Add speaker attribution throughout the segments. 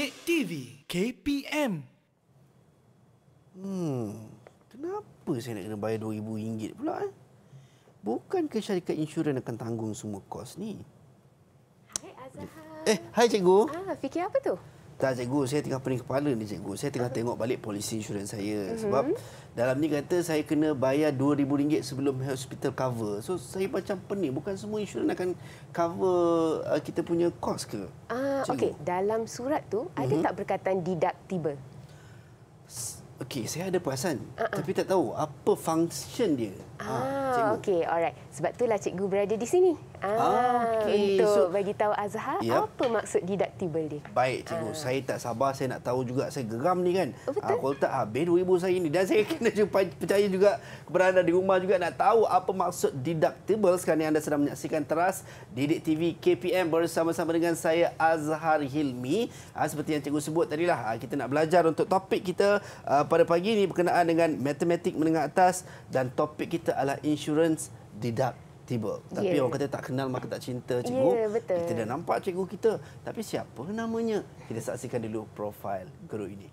Speaker 1: Cik TV KPM. Hmm, kenapa saya nak kena bayar RM2,000 pula? Eh? Bukankah syarikat insurans akan tanggung semua kos ni? Hai Azhar. Eh, hai cikgu. Ah, fikir apa tu? Tak cikgu, saya tengah pening kepala ni cikgu. Saya tengah tengok balik polisi insurans saya. Mhm. Sebab mm-hmm. dalam ni kata saya kena bayar RM2,000 sebelum hospital cover. So saya macam pening. Bukan semua insurans akan cover uh, kita punya kos ke?
Speaker 2: Ah, Okey, dalam surat tu mm-hmm. ada mhm. tak berkaitan deductible?
Speaker 1: Okey, saya ada perasan. Uh-uh. Tapi tak tahu apa function dia. Ah,
Speaker 2: ah okey, alright. Sebab itulah cikgu berada di sini. Ah, ah okay. Untuk so, bagi tahu Azhar, yeah. apa maksud deductible dia?
Speaker 1: Baik, cikgu. Ah. Saya tak sabar. Saya nak tahu juga. Saya geram ni kan. Oh, betul. Ah, tak, habis ah, ibu saya ni. Dan saya kena jumpa, percaya juga berada di rumah juga nak tahu apa maksud deductible. Sekarang ini anda sedang menyaksikan teras Didik TV KPM bersama-sama dengan saya, Azhar Hilmi. Ah, seperti yang cikgu sebut tadi lah, kita nak belajar untuk topik kita pada pagi ini berkenaan dengan matematik menengah atas dan topik kita kita adalah insurance tiba, Tapi yeah. orang kata tak kenal maka tak cinta cikgu. Yeah, kita dah nampak cikgu kita. Tapi siapa namanya? Kita saksikan dulu profil guru ini.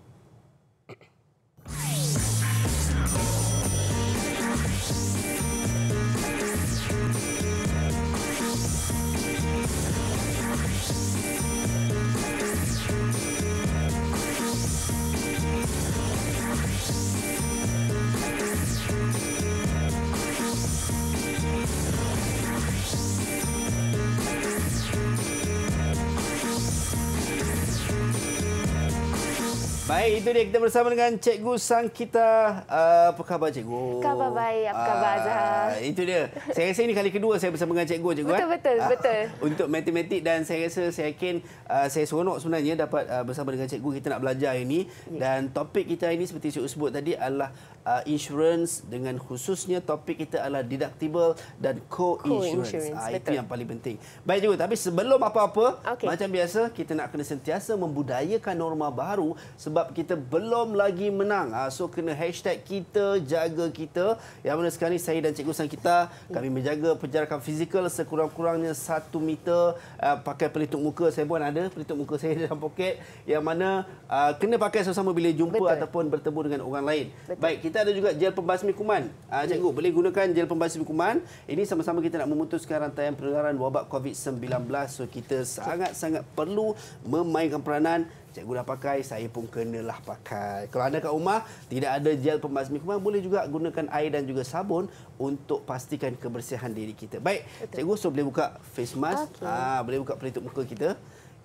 Speaker 1: Baik, itu dia kita bersama dengan Cikgu Sang kita. Ah, apa khabar Cikgu? Khabar baik, apa khabar Azhar? Ah, itu dia. Saya rasa ini kali kedua saya bersama dengan Cikgu, Cikgu. Betul, eh. betul, ah, betul. untuk matematik dan saya rasa saya yakin saya seronok sebenarnya dapat bersama dengan Cikgu kita nak belajar ini. Ya. Dan topik kita ini seperti saya sebut tadi adalah Uh, insurance dengan khususnya topik kita adalah deductible dan co-insurance. Co uh, itu yang paling penting. Baik juga, tapi sebelum apa-apa, okay. macam biasa, kita nak kena sentiasa membudayakan norma baru sebab kita belum lagi menang. Ha, so kena hashtag kita jaga kita. Yang mana sekarang ini saya dan Cikgu sang kita, kami menjaga penjarakan fizikal sekurang-kurangnya satu meter. Ha, pakai pelitup muka saya pun ada. Pelitup muka saya dalam poket. Yang mana ha, kena pakai sama-sama bila jumpa Betul. ataupun bertemu dengan orang lain. Betul. Baik, kita ada juga gel pembasmi kuman. Ha, Cikgu, boleh gunakan gel pembasmi kuman. Ini sama-sama kita nak memutuskan rantaian penularan wabak COVID-19. So kita sangat-sangat perlu memainkan peranan Cikgu dah pakai, saya pun kenalah pakai. Kalau anda kat rumah, tidak ada gel pembasmi kuman, boleh juga gunakan air dan juga sabun untuk pastikan kebersihan diri kita. Baik, Betul. cikgu, so boleh buka face mask. Okay. Ha, ah, boleh buka pelitup muka kita.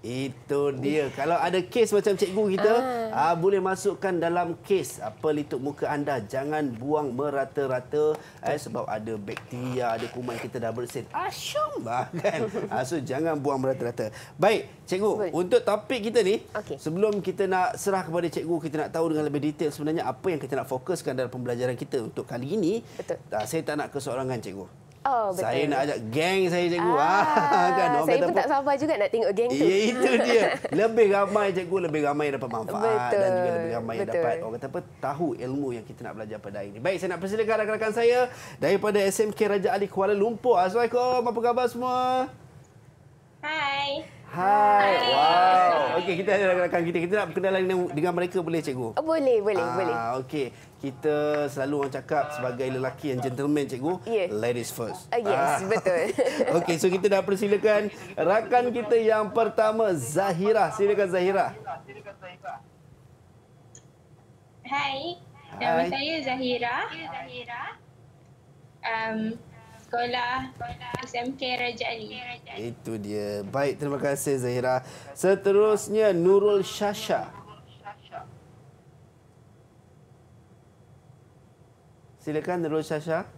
Speaker 1: Itu dia. Uh. Kalau ada kes macam cikgu kita, uh. Uh, boleh masukkan dalam kes apa ah, litup muka anda. Jangan buang merata-rata eh, sebab ada bakteria, ada kuman kita dah bersin. Asyum lah kan? Uh, so, jangan buang merata-rata. Baik, cikgu. Boleh. Untuk topik kita ni, okay. sebelum kita nak serah kepada cikgu, kita nak tahu dengan lebih detail sebenarnya apa yang kita nak fokuskan dalam pembelajaran kita untuk kali ini. Betul. Uh, saya tak nak kesorangan cikgu. Oh, betul. Saya nak ajak geng saya cikgu. Ah, ah kan, saya kata pun
Speaker 2: tak sabar juga nak tengok geng tu. itu dia.
Speaker 1: Lebih ramai cikgu, lebih ramai yang dapat manfaat. Betul. Dan juga lebih ramai yang dapat orang kata apa, tahu ilmu yang kita nak belajar pada hari ini. Baik, saya nak persilakan rakan-rakan saya daripada SMK Raja Ali Kuala Lumpur. Assalamualaikum. Apa khabar semua?
Speaker 2: Hai.
Speaker 1: Hai. Hai. Wow. Okey, kita ada rakan-rakan kita. Kita nak berkenalan dengan mereka boleh, cikgu? Oh,
Speaker 2: boleh, boleh, ah, boleh.
Speaker 1: Okey. Kita selalu orang cakap sebagai lelaki yang gentleman, cikgu. Yeah. Ladies first. Ah, yes, ah. betul. Okey, so kita dah persilakan rakan kita yang pertama, Zahira. Silakan Zahira. Hai. Nama saya
Speaker 3: Zahira. Hai. Um, sekolah SMK Raja Ali.
Speaker 1: Itu dia. Baik, terima kasih Zahira. Seterusnya Nurul Shasha. Silakan Nurul Shasha.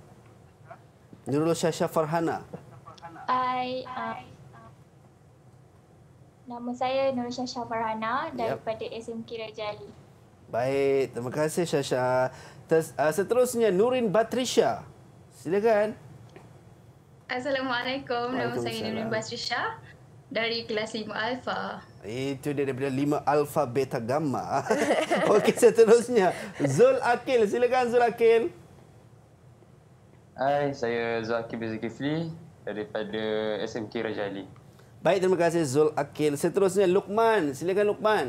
Speaker 1: Nurul Shasha Farhana.
Speaker 3: Hai. Ah. nama saya Nurul Shasha Farhana daripada yep. SMK Raja Ali.
Speaker 1: Baik, terima kasih Shasha. Terus, uh, ah, seterusnya Nurin Batrisha. Silakan.
Speaker 3: Assalamualaikum. Nama saya Nurul Basri Shah dari kelas 5 Alpha.
Speaker 1: Itu dia daripada 5 Alpha Beta Gamma. Okey, seterusnya. Zul Akil. Silakan Zul Akil.
Speaker 3: Hai, saya Zul Akil Bezikifli daripada SMK Rajali.
Speaker 1: Baik, terima kasih Zul Akil. Seterusnya, Lukman. Silakan Lukman.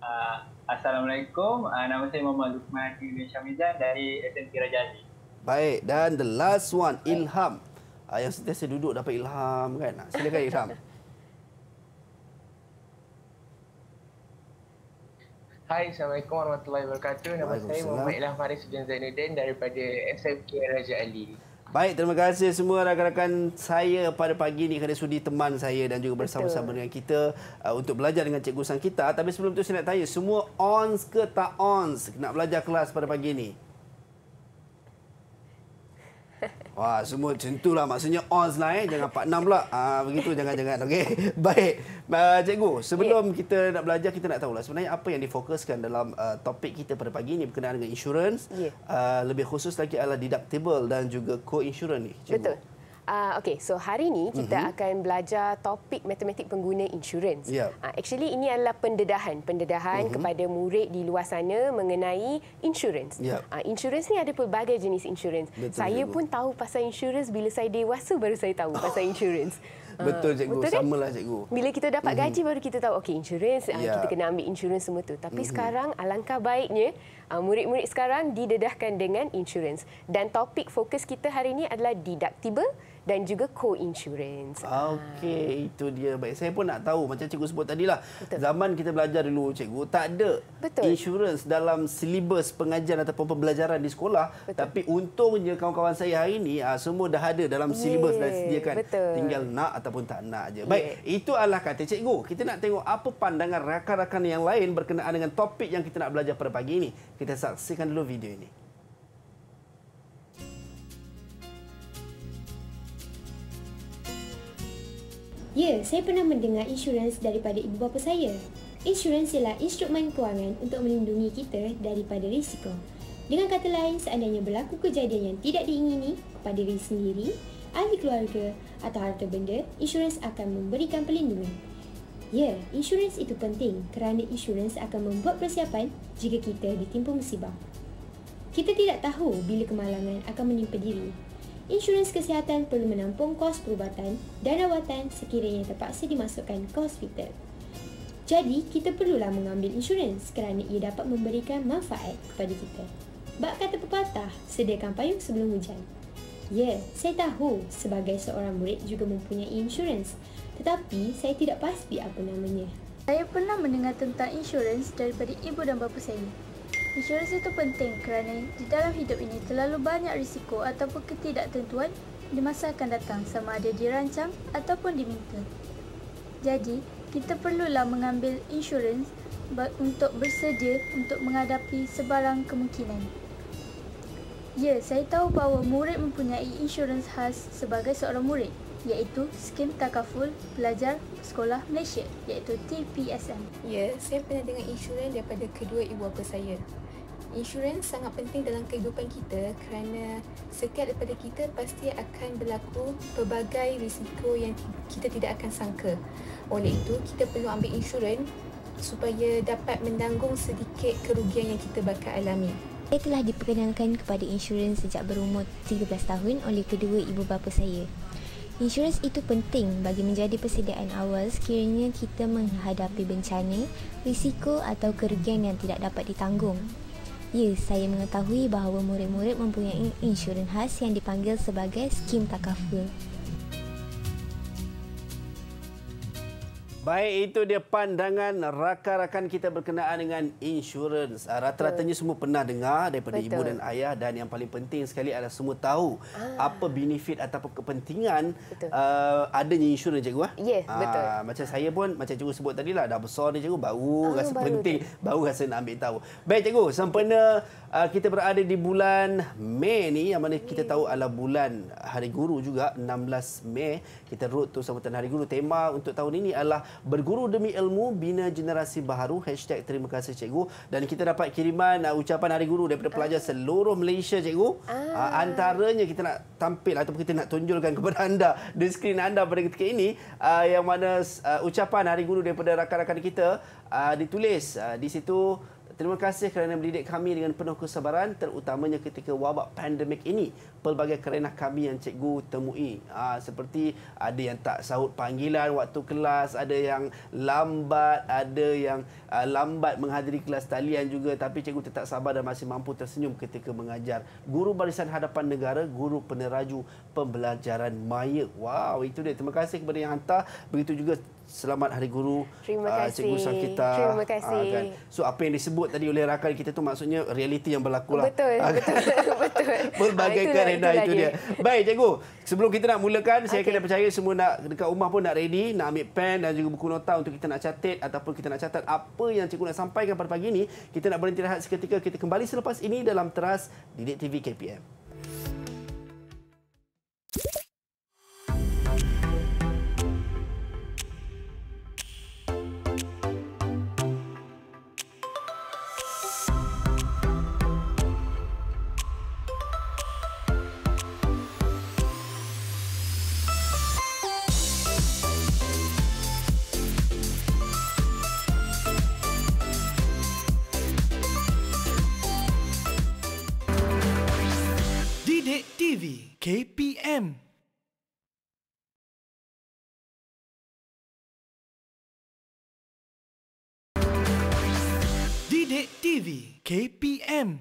Speaker 3: Ah, Assalamualaikum. Ah, nama saya Muhammad Lukman Akil bin Syamizan dari SMK Rajali.
Speaker 1: Baik, dan the last one, ilham. Uh, yang sentiasa duduk dapat ilham kan. Ah, silakan ilham.
Speaker 3: Hai, Assalamualaikum warahmatullahi wabarakatuh. Nama saya Muhammad Ilham Faris bin Zainuddin daripada SMK Raja Ali.
Speaker 1: Baik, terima kasih semua rakan-rakan saya pada pagi ini kerana sudi teman saya dan juga bersama-sama dengan kita uh, untuk belajar dengan Cikgu Sang kita. Tapi sebelum itu saya nak tanya, semua ons ke tak ons nak belajar kelas pada pagi ini? Wah, semua tentulah maksudnya ons lah eh. Jangan 46 pula. Ah, begitu jangan-jangan. Okey. Baik. Uh, cikgu, sebelum yeah. kita nak belajar kita nak tahu lah sebenarnya apa yang difokuskan dalam uh, topik kita pada pagi ini berkenaan dengan insurans. Yeah. Ya. Uh, lebih khusus lagi adalah deductible dan juga co-insurance ni, cikgu. Betul.
Speaker 2: Uh, okay, so hari ini kita mm-hmm. akan belajar topik matematik pengguna insurans. Yeah. Ya. Uh, actually, ini adalah pendedahan. Pendedahan mm-hmm. kepada murid di luar sana mengenai insurans. Yeah. Uh, ah, insurans ni ada pelbagai jenis insurans. Saya cikgu. pun tahu pasal insurans bila saya dewasa baru saya tahu pasal insurans. Ah, betul, cikgu. Betul, kan? lah, cikgu. Bila kita dapat mhm. gaji mm-hmm. baru kita tahu, okay, insurans, yeah. Ya. kita kena ambil insurans semua tu. Tapi mm-hmm. sekarang, alangkah baiknya, uh, murid-murid sekarang didedahkan dengan insurans. Dan topik fokus kita hari ini adalah deductible dan juga co-insurance.
Speaker 1: Ah, okey, ha. itu dia. Baik, saya pun nak tahu macam cikgu sebut tadi lah Zaman kita belajar dulu cikgu, tak ada Betul. insurance dalam silibus pengajian ataupun pembelajaran di sekolah. Betul. Tapi untungnya kawan-kawan saya hari ini ah, semua dah ada dalam silibus dan sediakan. Betul. Tinggal nak ataupun tak nak aja. Baik, Ye. itu adalah kata cikgu. Kita nak tengok apa pandangan rakan-rakan yang lain berkenaan dengan topik yang kita nak belajar pada pagi ini. Kita saksikan dulu video ini.
Speaker 3: Ya, saya pernah mendengar insurans daripada ibu bapa saya. Insurans ialah instrumen kewangan untuk melindungi kita daripada risiko. Dengan kata lain, seandainya berlaku kejadian yang tidak diingini kepada diri sendiri, ahli keluarga atau harta benda, insurans akan memberikan perlindungan. Ya, insurans itu penting kerana insurans akan membuat persiapan jika kita ditimpa musibah. Kita tidak tahu bila kemalangan akan menimpa diri insurans kesihatan perlu menampung kos perubatan dan rawatan sekiranya terpaksa dimasukkan ke hospital. Jadi, kita perlulah mengambil insurans kerana ia dapat memberikan manfaat kepada kita. Bak kata pepatah, sediakan payung sebelum hujan. Ya, saya tahu sebagai seorang murid juga mempunyai insurans, tetapi saya tidak pasti apa namanya. Saya pernah mendengar tentang insurans daripada ibu dan bapa saya. Insurans itu penting kerana di dalam hidup ini terlalu banyak risiko ataupun ketidaktentuan di masa akan datang sama ada dirancang ataupun diminta. Jadi, kita perlulah mengambil insurans untuk bersedia untuk menghadapi sebarang kemungkinan. Ya, saya tahu bahawa murid mempunyai insurans khas sebagai seorang murid iaitu Skim Takaful Pelajar Sekolah Malaysia iaitu TPSM. Ya, saya pernah dengar insurans daripada kedua ibu bapa saya. Insurans sangat penting dalam kehidupan kita kerana setiap daripada kita pasti akan berlaku pelbagai risiko yang kita tidak akan sangka. Oleh itu, kita perlu ambil insurans supaya dapat menanggung sedikit kerugian yang kita bakal alami. Saya telah diperkenankan kepada insurans sejak berumur 13 tahun oleh kedua ibu bapa saya. Insurans itu penting bagi menjadi persediaan awal sekiranya kita menghadapi bencana, risiko atau kerugian yang tidak dapat ditanggung. Ya, saya mengetahui bahawa murid-murid mempunyai insurans khas yang dipanggil sebagai skim takaful.
Speaker 1: Baik, itu dia pandangan rakan-rakan kita berkenaan dengan insurans. Ah, rata-ratanya semua pernah dengar daripada Betul. ibu dan ayah dan yang paling penting sekali adalah semua tahu ah. apa benefit ataupun kepentingan uh, adanya insurans, cikgu. Ya, ah. yeah, uh, betul. Macam saya pun, macam cikgu sebut tadi lah, dah besar dia cikgu, baru ah, rasa baru penting, dia. baru rasa nak ambil tahu. Baik, cikgu, sempena uh, kita berada di bulan Mei ni, yang mana kita tahu adalah bulan Hari Guru juga, 16 Mei, kita road tu sambutan Hari Guru. Tema untuk tahun ini adalah berguru demi ilmu bina generasi baharu Hashtag #terima kasih cikgu dan kita dapat kiriman uh, ucapan hari guru daripada pelajar uh. seluruh Malaysia cikgu uh. Uh, antaranya kita nak tampil atau kita nak tunjulkan kepada anda di skrin anda pada ketika ini uh, yang mana uh, ucapan hari guru daripada rakan-rakan kita uh, ditulis uh, di situ Terima kasih kerana mendidik kami dengan penuh kesabaran terutamanya ketika wabak pandemik ini. Pelbagai kerana kami yang cikgu temui. Aa, ah, seperti ada yang tak sahut panggilan waktu kelas, ada yang lambat, ada yang aa, ah, lambat menghadiri kelas talian juga. Tapi cikgu tetap sabar dan masih mampu tersenyum ketika mengajar. Guru Barisan Hadapan Negara, Guru Peneraju Pembelajaran Maya. Wow, itu dia. Terima kasih kepada yang hantar. Begitu juga Selamat Hari Guru. Terima ah, kasih. Uh, Cikgu Sankita. Terima ah, kasih. Uh, kan. So apa yang disebut tadi oleh rakan kita tu maksudnya realiti yang berlaku lah. Betul. Uh, betul. betul. Berbagai ha, kerenda itu, itu dia. Baik Cikgu, sebelum kita nak mulakan, saya okay. kena percaya semua nak dekat rumah pun nak ready, nak ambil pen dan juga buku nota untuk kita nak catat ataupun kita nak catat apa yang Cikgu nak sampaikan pada pagi ini. Kita nak berhenti rehat seketika. Kita kembali selepas ini dalam teras Didik TV KPM.
Speaker 4: KPM.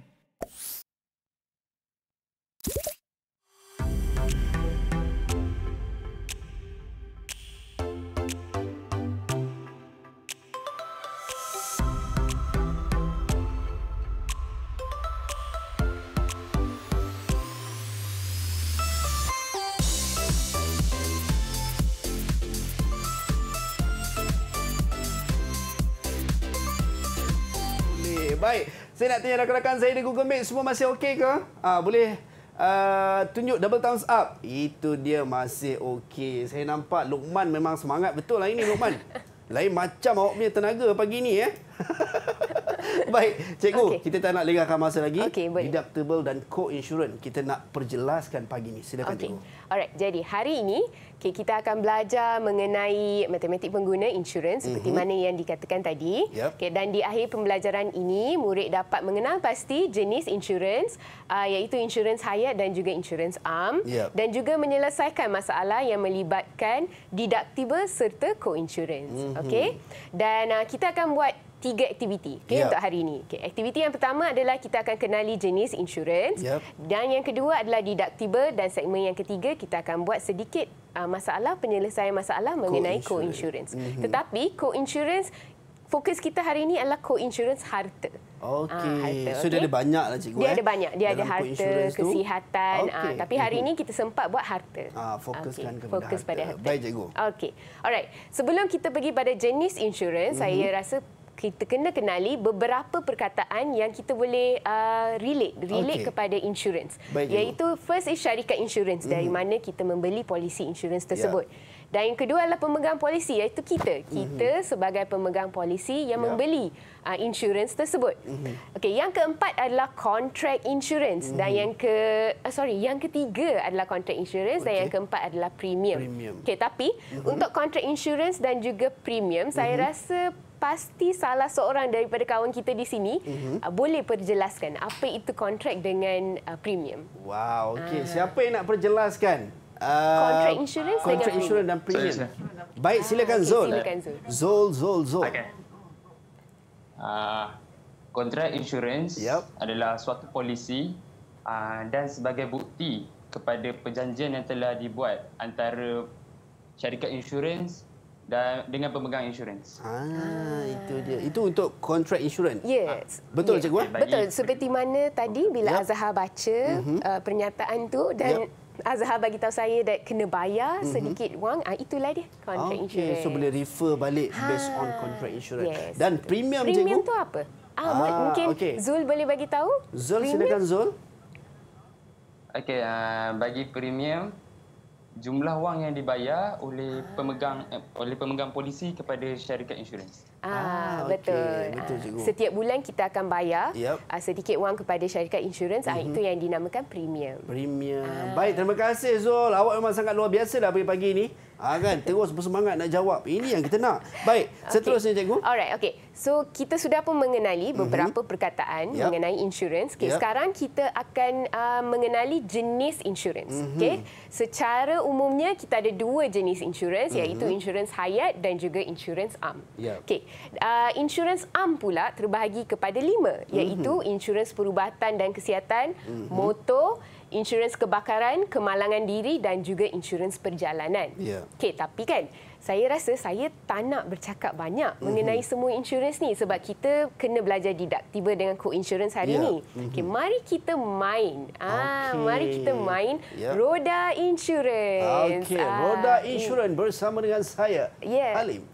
Speaker 1: Baik, saya nak tanya rakan-rakan saya di Google Meet semua masih okey ke? Ah ha, boleh uh, tunjuk double thumbs up. Itu dia masih okey. Saya nampak Lukman memang semangat betul lah ini Lukman. Lain macam awak punya tenaga pagi ni eh. Baik, cikgu, okay. kita tak nak lengahkan masa lagi. Okay, Deductible dan co-insurance kita nak perjelaskan pagi ni. Silakan okay. cikgu.
Speaker 2: Alright, jadi hari ini Okay, kita akan belajar mengenai matematik pengguna insurans seperti mm -hmm. mana yang dikatakan tadi. Yep. Okay, dan di akhir pembelajaran ini, murid dapat mengenal pasti jenis insurans uh, ah, iaitu insurans hayat dan juga insurans am yep. dan juga menyelesaikan masalah yang melibatkan deductible serta co-insurans. Mm -hmm. okay? Dan uh, kita akan buat tiga aktiviti okay, yeah. untuk hari ini. Okay, aktiviti yang pertama adalah kita akan kenali jenis insurans yeah. dan yang kedua adalah deductible dan segmen yang ketiga kita akan buat sedikit uh, masalah penyelesaian masalah mengenai co-insurance. co Mm-hmm. Tetapi co-insurance fokus kita hari ini adalah co-insurance harta.
Speaker 1: Okey. Ha, so okay. dia ada banyak lah cikgu. Dia eh? ada banyak. Dia ada harta, kesihatan. Ah, okay. Ha, tapi
Speaker 2: hari mhm. ini kita sempat buat harta. Ah, fokuskan okay. kepada fokus harta. pada harta. Baik cikgu. Okey. Alright. Sebelum kita pergi pada jenis insurans, mm-hmm. saya rasa kita kena kenali beberapa perkataan yang kita boleh uh, relate relate okay. kepada insurance Baik iaitu ibu. first is syarikat insurance mm. dari mhm. mana kita membeli polisi insurance tersebut yeah. dan yang kedua adalah pemegang polisi iaitu kita mhm. kita mm-hmm. sebagai pemegang polisi yang yeah. membeli uh, insurance tersebut mm-hmm. okey yang keempat adalah contract insurance mm-hmm. dan mhm. yang ke uh, sorry yang ketiga adalah contract insurance okay. dan yang keempat adalah premium, premium. okey tapi mm-hmm. untuk contract insurance dan juga premium mm-hmm. saya rasa pasti salah seorang daripada kawan kita di sini uh-huh. boleh perjelaskan apa itu kontrak dengan uh, premium.
Speaker 1: Wow, okey. Uh. Siapa yang nak perjelaskan? Kontrak uh, insurance, kontrak insurance dan premium. Dan Baik, silakan, ah, okay, Zul. silakan Zul. Zul, Zul, Zul. okay. uh, insurance
Speaker 3: yep. adalah suatu polisi uh, dan sebagai bukti kepada perjanjian yang telah dibuat antara syarikat insurans dan dengan pemegang
Speaker 1: insurans. Ah, itu dia. Itu untuk kontrak insurans. Yes. Ah, betul yes. cikgu? Eh? Betul.
Speaker 2: Seperti mana tadi bila yep. Azhar baca mm -hmm. uh, pernyataan tu dan yep. Azhar bagi tahu saya dah kena bayar mhm. sedikit wang, ah itulah dia kontrak okay. insurance. So
Speaker 1: boleh refer balik ha. based on kontrak insurans. Yes, Dan betul. premium cikgu? Premium tu
Speaker 2: apa? Ah, ah mungkin okay. Zul boleh bagi tahu?
Speaker 1: Zul premium? silakan Zul. Okey, uh, ah, bagi premium
Speaker 3: jumlah wang yang dibayar oleh pemegang eh, oleh pemegang polisi kepada
Speaker 1: syarikat insurans.
Speaker 2: Ah, ah betul. Okay. Betul ah, cikgu. Setiap bulan kita akan bayar yep. uh, ah, sedikit wang kepada syarikat insurans. Mm -hmm. itu yang dinamakan premium.
Speaker 1: Premium. Ah. Baik, terima kasih Zul. Awak memang sangat luar biasa dah pagi-pagi ini. Ah kan, terus bersemangat nak jawab. Ini yang kita nak. Baik, seterusnya okay.
Speaker 2: cikgu. Alright, okay. So kita sudah pun mengenali mhm. beberapa mm -hmm. perkataan yep. mengenai insurans. Okay, yep. sekarang kita akan uh, mengenali jenis insurans. Mm -hmm. Okay, secara umumnya kita ada dua jenis insurans, mhm. iaitu mm -hmm. insurance hayat dan juga insurans am. Yep. Okay, uh, ah, insurance am pula terbahagi kepada lima, iaitu mm -hmm. insurance perubatan dan kesihatan, mm -hmm. motor insurans kebakaran, kemalangan diri dan juga insurans perjalanan. Yeah. Okey, tapi kan saya rasa saya tak nak bercakap banyak mm-hmm. mengenai semua insurans ni sebab kita kena belajar tiba dengan co insurans hari yeah. ni. Mm-hmm. Okay, mari kita main. Okay. Ah, mari kita main yeah. roda insurans. Okay, ah. roda insurans
Speaker 1: bersama dengan saya, yeah. Alim.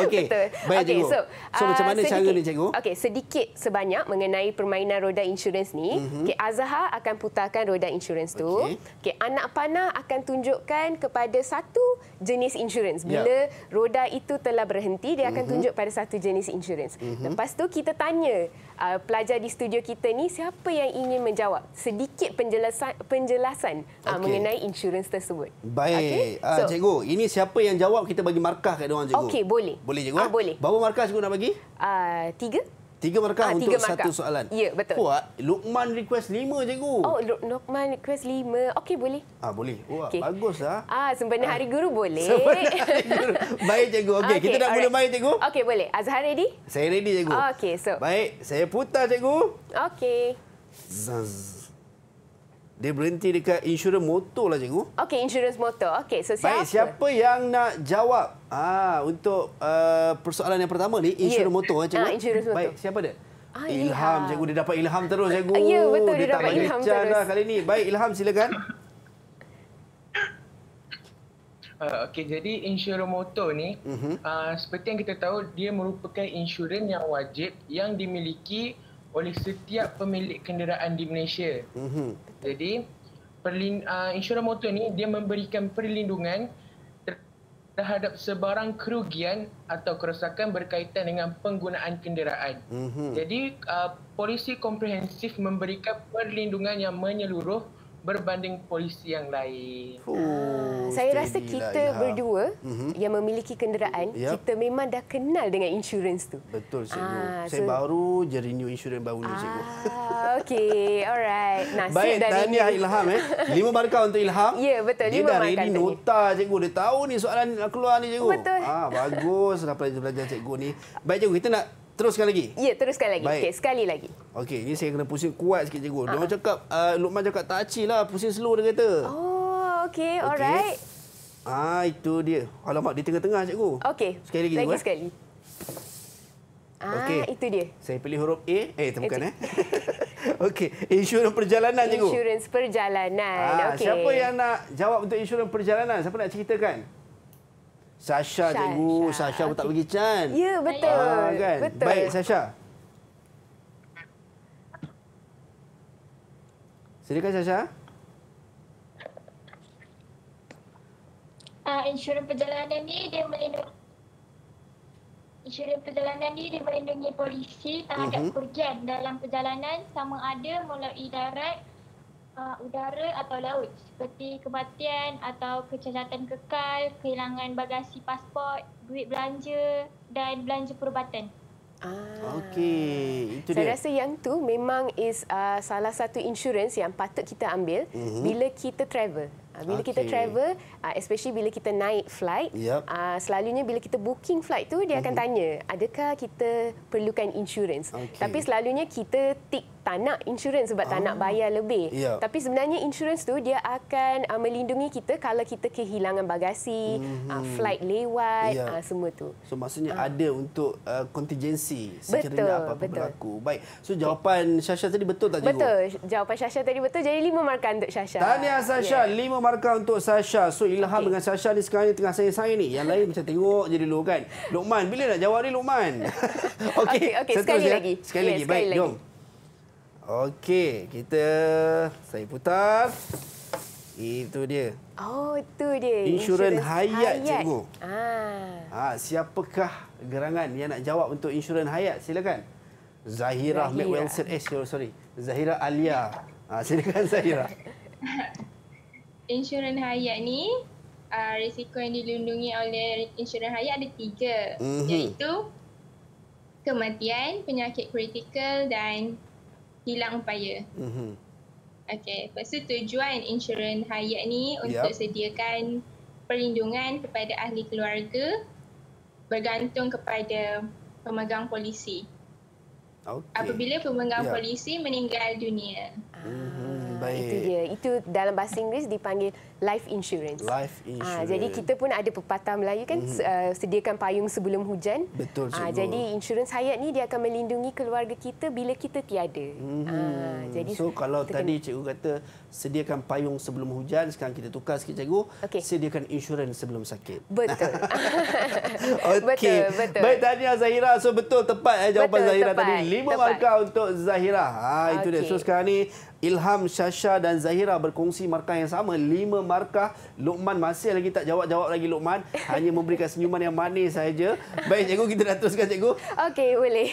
Speaker 1: okay, baik okay, So, so uh, macam mana ah, sedikit, cara ni cikgu?
Speaker 2: Okay, sedikit sebanyak mengenai permainan roda insurans ni. Mm-hmm. Okay, Azhar akan putarkan roda insurans tu. Okay. okay, anak panah akan tunjukkan kepada satu jenis insurans. Ya. Bila yeah. roda itu telah berhenti, dia akan mm-hmm. tunjuk pada satu jenis insurans. Mm-hmm. Lepas tu kita tanya uh, pelajar di studio kita ni siapa yang ingin menjawab sedikit penjelasan penjelasan okay. uh, mengenai insurans tersebut.
Speaker 1: Baik, okay? Ah, so, cikgu, ini siapa yang jawab kita bagi markah kat dia orang cikgu. Okey, boleh. Boleh cikgu? Uh, boleh. Berapa markah cikgu nak bagi? Uh, tiga. Tiga markah ha, untuk satu soalan. Ya, betul. Kuat. Luqman request lima, cikgu. Oh,
Speaker 2: Luqman request lima. Okey, boleh.
Speaker 1: Ah ha, Boleh. Wah, okay. baguslah.
Speaker 2: Ah ha, sempena ha. hari guru boleh. Sempena
Speaker 1: hari guru. Baik, cikgu. Okey, okay, kita nak mula baik, cikgu.
Speaker 2: Okey, boleh. Azhar ready?
Speaker 1: Saya ready, cikgu. Okey, so. Baik, saya putar, cikgu.
Speaker 2: Okey.
Speaker 1: Zazz. Dia berhenti dekat insurans motor lah cikgu.
Speaker 2: Okey, insurans motor. Okey, so siapa? Baik, siapa
Speaker 1: yang nak jawab ah, untuk uh, persoalan yang pertama ni, insurans yeah. motor lah cikgu. Ah, eh? insurans motor. Baik, siapa dia? Ah, ilham, yeah. cikgu. Dia dapat ilham terus, cikgu. Ya, yeah, betul. Dia, dia dapat ilham terus. Lah kali ni. Baik, ilham silakan.
Speaker 3: Uh, okay, jadi insurans motor ni, uh mhm. -huh. uh, seperti yang kita tahu, dia merupakan insurans yang wajib yang dimiliki oleh setiap pemilik kenderaan di Malaysia. Uh mhm. -huh. Jadi perlin, uh, insurans motor ni dia memberikan perlindungan terhadap sebarang kerugian atau kerosakan berkaitan dengan penggunaan kenderaan. Mm-hmm. Jadi uh, polisi komprehensif memberikan perlindungan yang menyeluruh berbanding polisi yang lain.
Speaker 1: Oh, saya rasa kita lah, berdua
Speaker 2: mm-hmm. yang memiliki kenderaan, yep. kita memang dah kenal dengan insurans tu.
Speaker 1: Betul, cikgu. Ah, saya so, baru je renew insurans baru ni, cikgu.
Speaker 2: Ah, Okey, alright. Nasib Baik, dari tahniah ini. Ilham. Eh. Lima markah
Speaker 1: untuk Ilham. Ya, yeah, betul. Dia dah ready tanya. nota, cikgu. Dia tahu ni soalan keluar ni, cikgu. Betul. Ah, bagus. Dah belajar-belajar cikgu ni. Baik, cikgu. Kita nak teruskan lagi?
Speaker 2: Ya, teruskan lagi. Okey, sekali
Speaker 1: lagi. Okey, ini saya kena pusing kuat sikit cikgu. Dia ah. cakap uh, Lukman cakap tak aci lah, pusing slow dia kata.
Speaker 2: Oh, okey. Alright.
Speaker 1: Ah, itu dia. Alamak, di tengah-tengah cikgu.
Speaker 2: Okey. Sekali lagi. Lagi cikgu, eh. sekali. Eh. Ah, okay. itu dia.
Speaker 1: Saya pilih huruf A. Eh, temukan eh. Okey, insurans perjalanan cikgu. Insurans perjalanan. Ah, okay. siapa yang nak jawab untuk insurans perjalanan? Siapa nak ceritakan? Sasha cikgu, Sasha pun tak bagi can. Ya, betul. Uh, kan? betul. Baik, Sasha. Silakan, Sasha.
Speaker 3: Uh, insurans perjalanan ni dia melindungi Insurans perjalanan ni dia melindungi polisi terhadap mhm. kerugian uh -huh. dalam perjalanan sama ada melalui darat uh, udara atau laut seperti kematian atau kecacatan kekal, kehilangan bagasi pasport, duit belanja dan belanja perubatan.
Speaker 4: Ah,
Speaker 2: okay. itu saya dia. rasa yang tu memang is uh, salah satu insurans yang patut kita ambil mm-hmm. bila kita travel. Ah, bila okay. kita travel, uh, especially bila kita naik flight, yep. uh, ah, selalunya bila kita booking flight tu dia akan mhm. tanya, adakah kita perlukan insurance? Okay. Tapi selalunya kita tick tak nak insurance sebab ah. tak nak bayar lebih. Yep. Tapi sebenarnya insurance tu dia akan uh, melindungi kita kalau kita kehilangan bagasi,
Speaker 1: mm-hmm. uh, flight
Speaker 2: lewat, yep. uh, semua
Speaker 1: tu. So maksudnya uh. ada untuk uh, contingency sekiranya apa-apa berlaku. Baik. So jawapan Syasha tadi betul tak cikgu? Betul.
Speaker 2: Jawapan Syasha tadi betul. Jadi lima markah untuk Syasha. Tahniah Syasha,
Speaker 1: yeah. lima markah Barakah untuk Sasha. So Ilham okay. dengan Sasha ni sekarang ni tengah saya-saya ni. Yang lain macam tengok je dulu kan. Lukman, bila nak jawab ni Lukman?
Speaker 4: Okey, okay, okay. sekali, sekali lagi. Sekali yeah, lagi, baik. Lagi. Jom.
Speaker 1: Okey, kita... Saya putar. Itu dia.
Speaker 2: Oh, itu dia. Insurans hayat, hayat, cikgu. Ah.
Speaker 1: Ha, siapakah gerangan yang nak jawab untuk insurans hayat? Silakan. Zahira, Zahira. Mac Wilson. Eh, sorry. Zahira Alia. Ha, silakan, Zahira.
Speaker 3: insurans hayat ni uh, risiko yang dilindungi oleh insurans hayat ada tiga mm-hmm. iaitu kematian, penyakit kritikal dan hilang upaya. Mm-hmm. Okay, lepas tu tujuan insurans hayat ni untuk yep. sediakan perlindungan kepada ahli keluarga bergantung kepada pemegang polisi.
Speaker 2: Okay. Apabila
Speaker 3: pemegang yep. polisi meninggal dunia.
Speaker 2: Mm-hmm. Ah, baik. Itu dia. Itu dalam bahasa Inggeris dipanggil life insurance. Life ah, insurance. Ha, jadi kita pun ada pepatah Melayu kan mm -hmm. uh, sediakan payung sebelum hujan. Betul. Ha, jadi insurans hayat ni dia akan melindungi keluarga kita bila kita tiada.
Speaker 1: Mm -hmm. ha, jadi so kalau kita tadi kena... cikgu kata sediakan payung sebelum hujan, sekarang kita tukar sikit cikgu. Okay. Sediakan insurans sebelum sakit. Betul. okay. Betul, betul. Baik tanya Zahira. So betul tepat eh, jawapan betul, Zahira tepat. tadi. lima markah untuk Zahira. Ha, itu okay. dia. So sekarang ni Ilham, Syasha dan Zahira berkongsi markah yang sama. Lima markah. Luqman masih lagi tak jawab-jawab lagi Luqman. Hanya memberikan senyuman yang manis saja. Baik, cikgu. Kita dah teruskan, cikgu.
Speaker 2: Okey, boleh.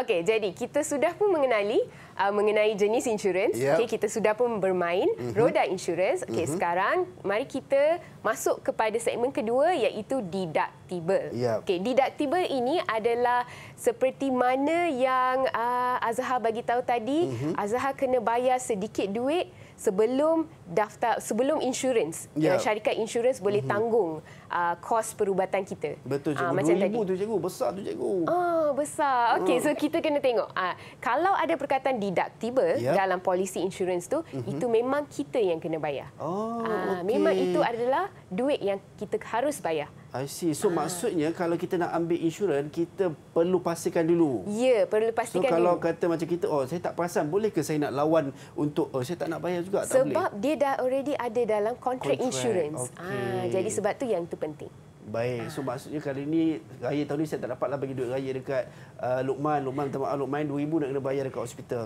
Speaker 2: Okey, jadi kita sudah pun mengenali uh, mengenai jenis insurans. Yep. Okey, kita sudah pun bermain mm-hmm. roda insurans. Okey, mm-hmm. sekarang mari kita masuk kepada segmen kedua iaitu deductible. Yep. Okey, deductible ini adalah seperti mana yang uh, Azhar bagi tahu tadi, mm-hmm. Azhar kena bayar sedikit duit sebelum daftar sebelum insurans. Yep. Syarikat insurans boleh mm-hmm. tanggung uh, kos perubatan kita.
Speaker 1: Betul cikgu. Uh, macam 2000 tadi. tu cikgu, besar tu cikgu.
Speaker 2: Oh, besar. Ah. Okey, so kita kena tengok. Uh, kalau ada perkataan deductible yep. Ya. dalam polisi insurans tu, mm-hmm. itu memang kita yang kena bayar. Oh, uh, okay. memang itu adalah duit yang kita harus bayar.
Speaker 1: I see. So ha. maksudnya kalau kita nak ambil insurans, kita perlu pastikan dulu.
Speaker 2: Ya, perlu pastikan dulu. So kalau dulu.
Speaker 1: kata macam kita, oh saya tak perasan, boleh ke saya nak lawan untuk oh, saya tak nak bayar juga? Sebab tak
Speaker 2: dia dah already ada dalam kontrak insurans. Ah, okay. Ha, jadi sebab tu yang tu penting.
Speaker 1: Baik. So ah. maksudnya kali ini raya tahun ini saya tak dapatlah bagi duit raya dekat uh, Lukman. Lukman minta maaf Lukman 2000 nak kena bayar dekat hospital.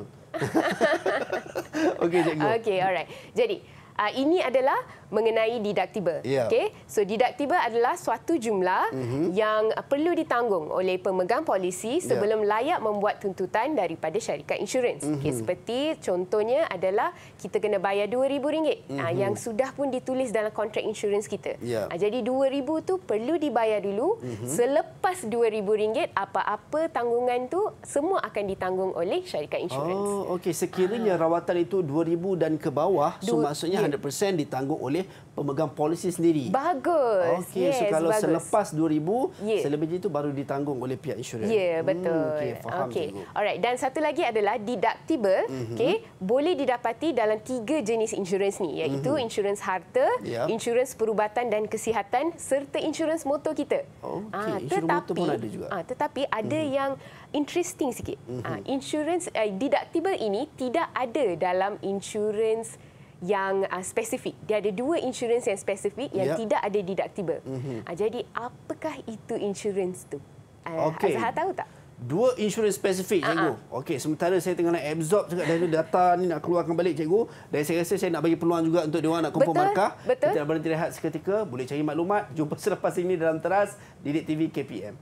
Speaker 1: Okey, cikgu. Okey,
Speaker 2: alright. Jadi uh, ini adalah mengenai deductible. Yeah. Okey. So deductible adalah suatu jumlah mm -hmm. yang perlu ditanggung oleh pemegang polisi ya. sebelum yeah. layak membuat tuntutan daripada syarikat insurans. Mm -hmm. Okey, mhm. seperti contohnya adalah kita kena bayar RM2000 mm -hmm. yang sudah pun ditulis dalam kontrak insurans kita. Yeah. Ya. jadi RM2000 tu perlu dibayar dulu. Mm -hmm. Selepas RM2000 apa-apa tanggungan tu semua akan ditanggung oleh syarikat
Speaker 1: insurans. Oh, okay. Sekiranya uh. rawatan itu RM2000 dan ke bawah, so maksudnya 100% ya. ditanggung oleh oleh pemegang polisi sendiri.
Speaker 2: Bagus. Okey, yes, so kalau bagus. selepas
Speaker 1: 2000, yes. selebihnya itu baru ditanggung oleh pihak insurans. Ya, yeah, betul. Hmm, Okey, faham okay. cikgu.
Speaker 2: Alright, dan satu lagi adalah deductible, mm -hmm. okay, boleh didapati dalam tiga jenis insurans ni, iaitu mm -hmm. insurans harta, yeah. insurans perubatan dan kesihatan serta insurans motor kita. Okey, ah, insurans motor pun ada juga. Ah, tetapi ada mm -hmm. yang interesting sikit. Mm -hmm. ah, mhm. insurans uh, eh, deductible ini tidak ada dalam insurans yang uh, ah, spesifik. Dia ada dua insurans yang spesifik yang yep. tidak ada deductible. Mm-hmm. Uh, jadi apakah itu insurans tu? Uh,
Speaker 1: ah, okay. Azhar tahu tak? Dua insurans spesifik, cikgu. Uh-huh. Okey, sementara saya tengah nak absorb juga dari data ni nak keluarkan balik, cikgu. Dan saya rasa saya nak bagi peluang juga untuk dia nak kumpul markah. Betul. Kita berhenti rehat seketika, boleh cari maklumat. Jumpa selepas ini dalam teras Didik TV KPM.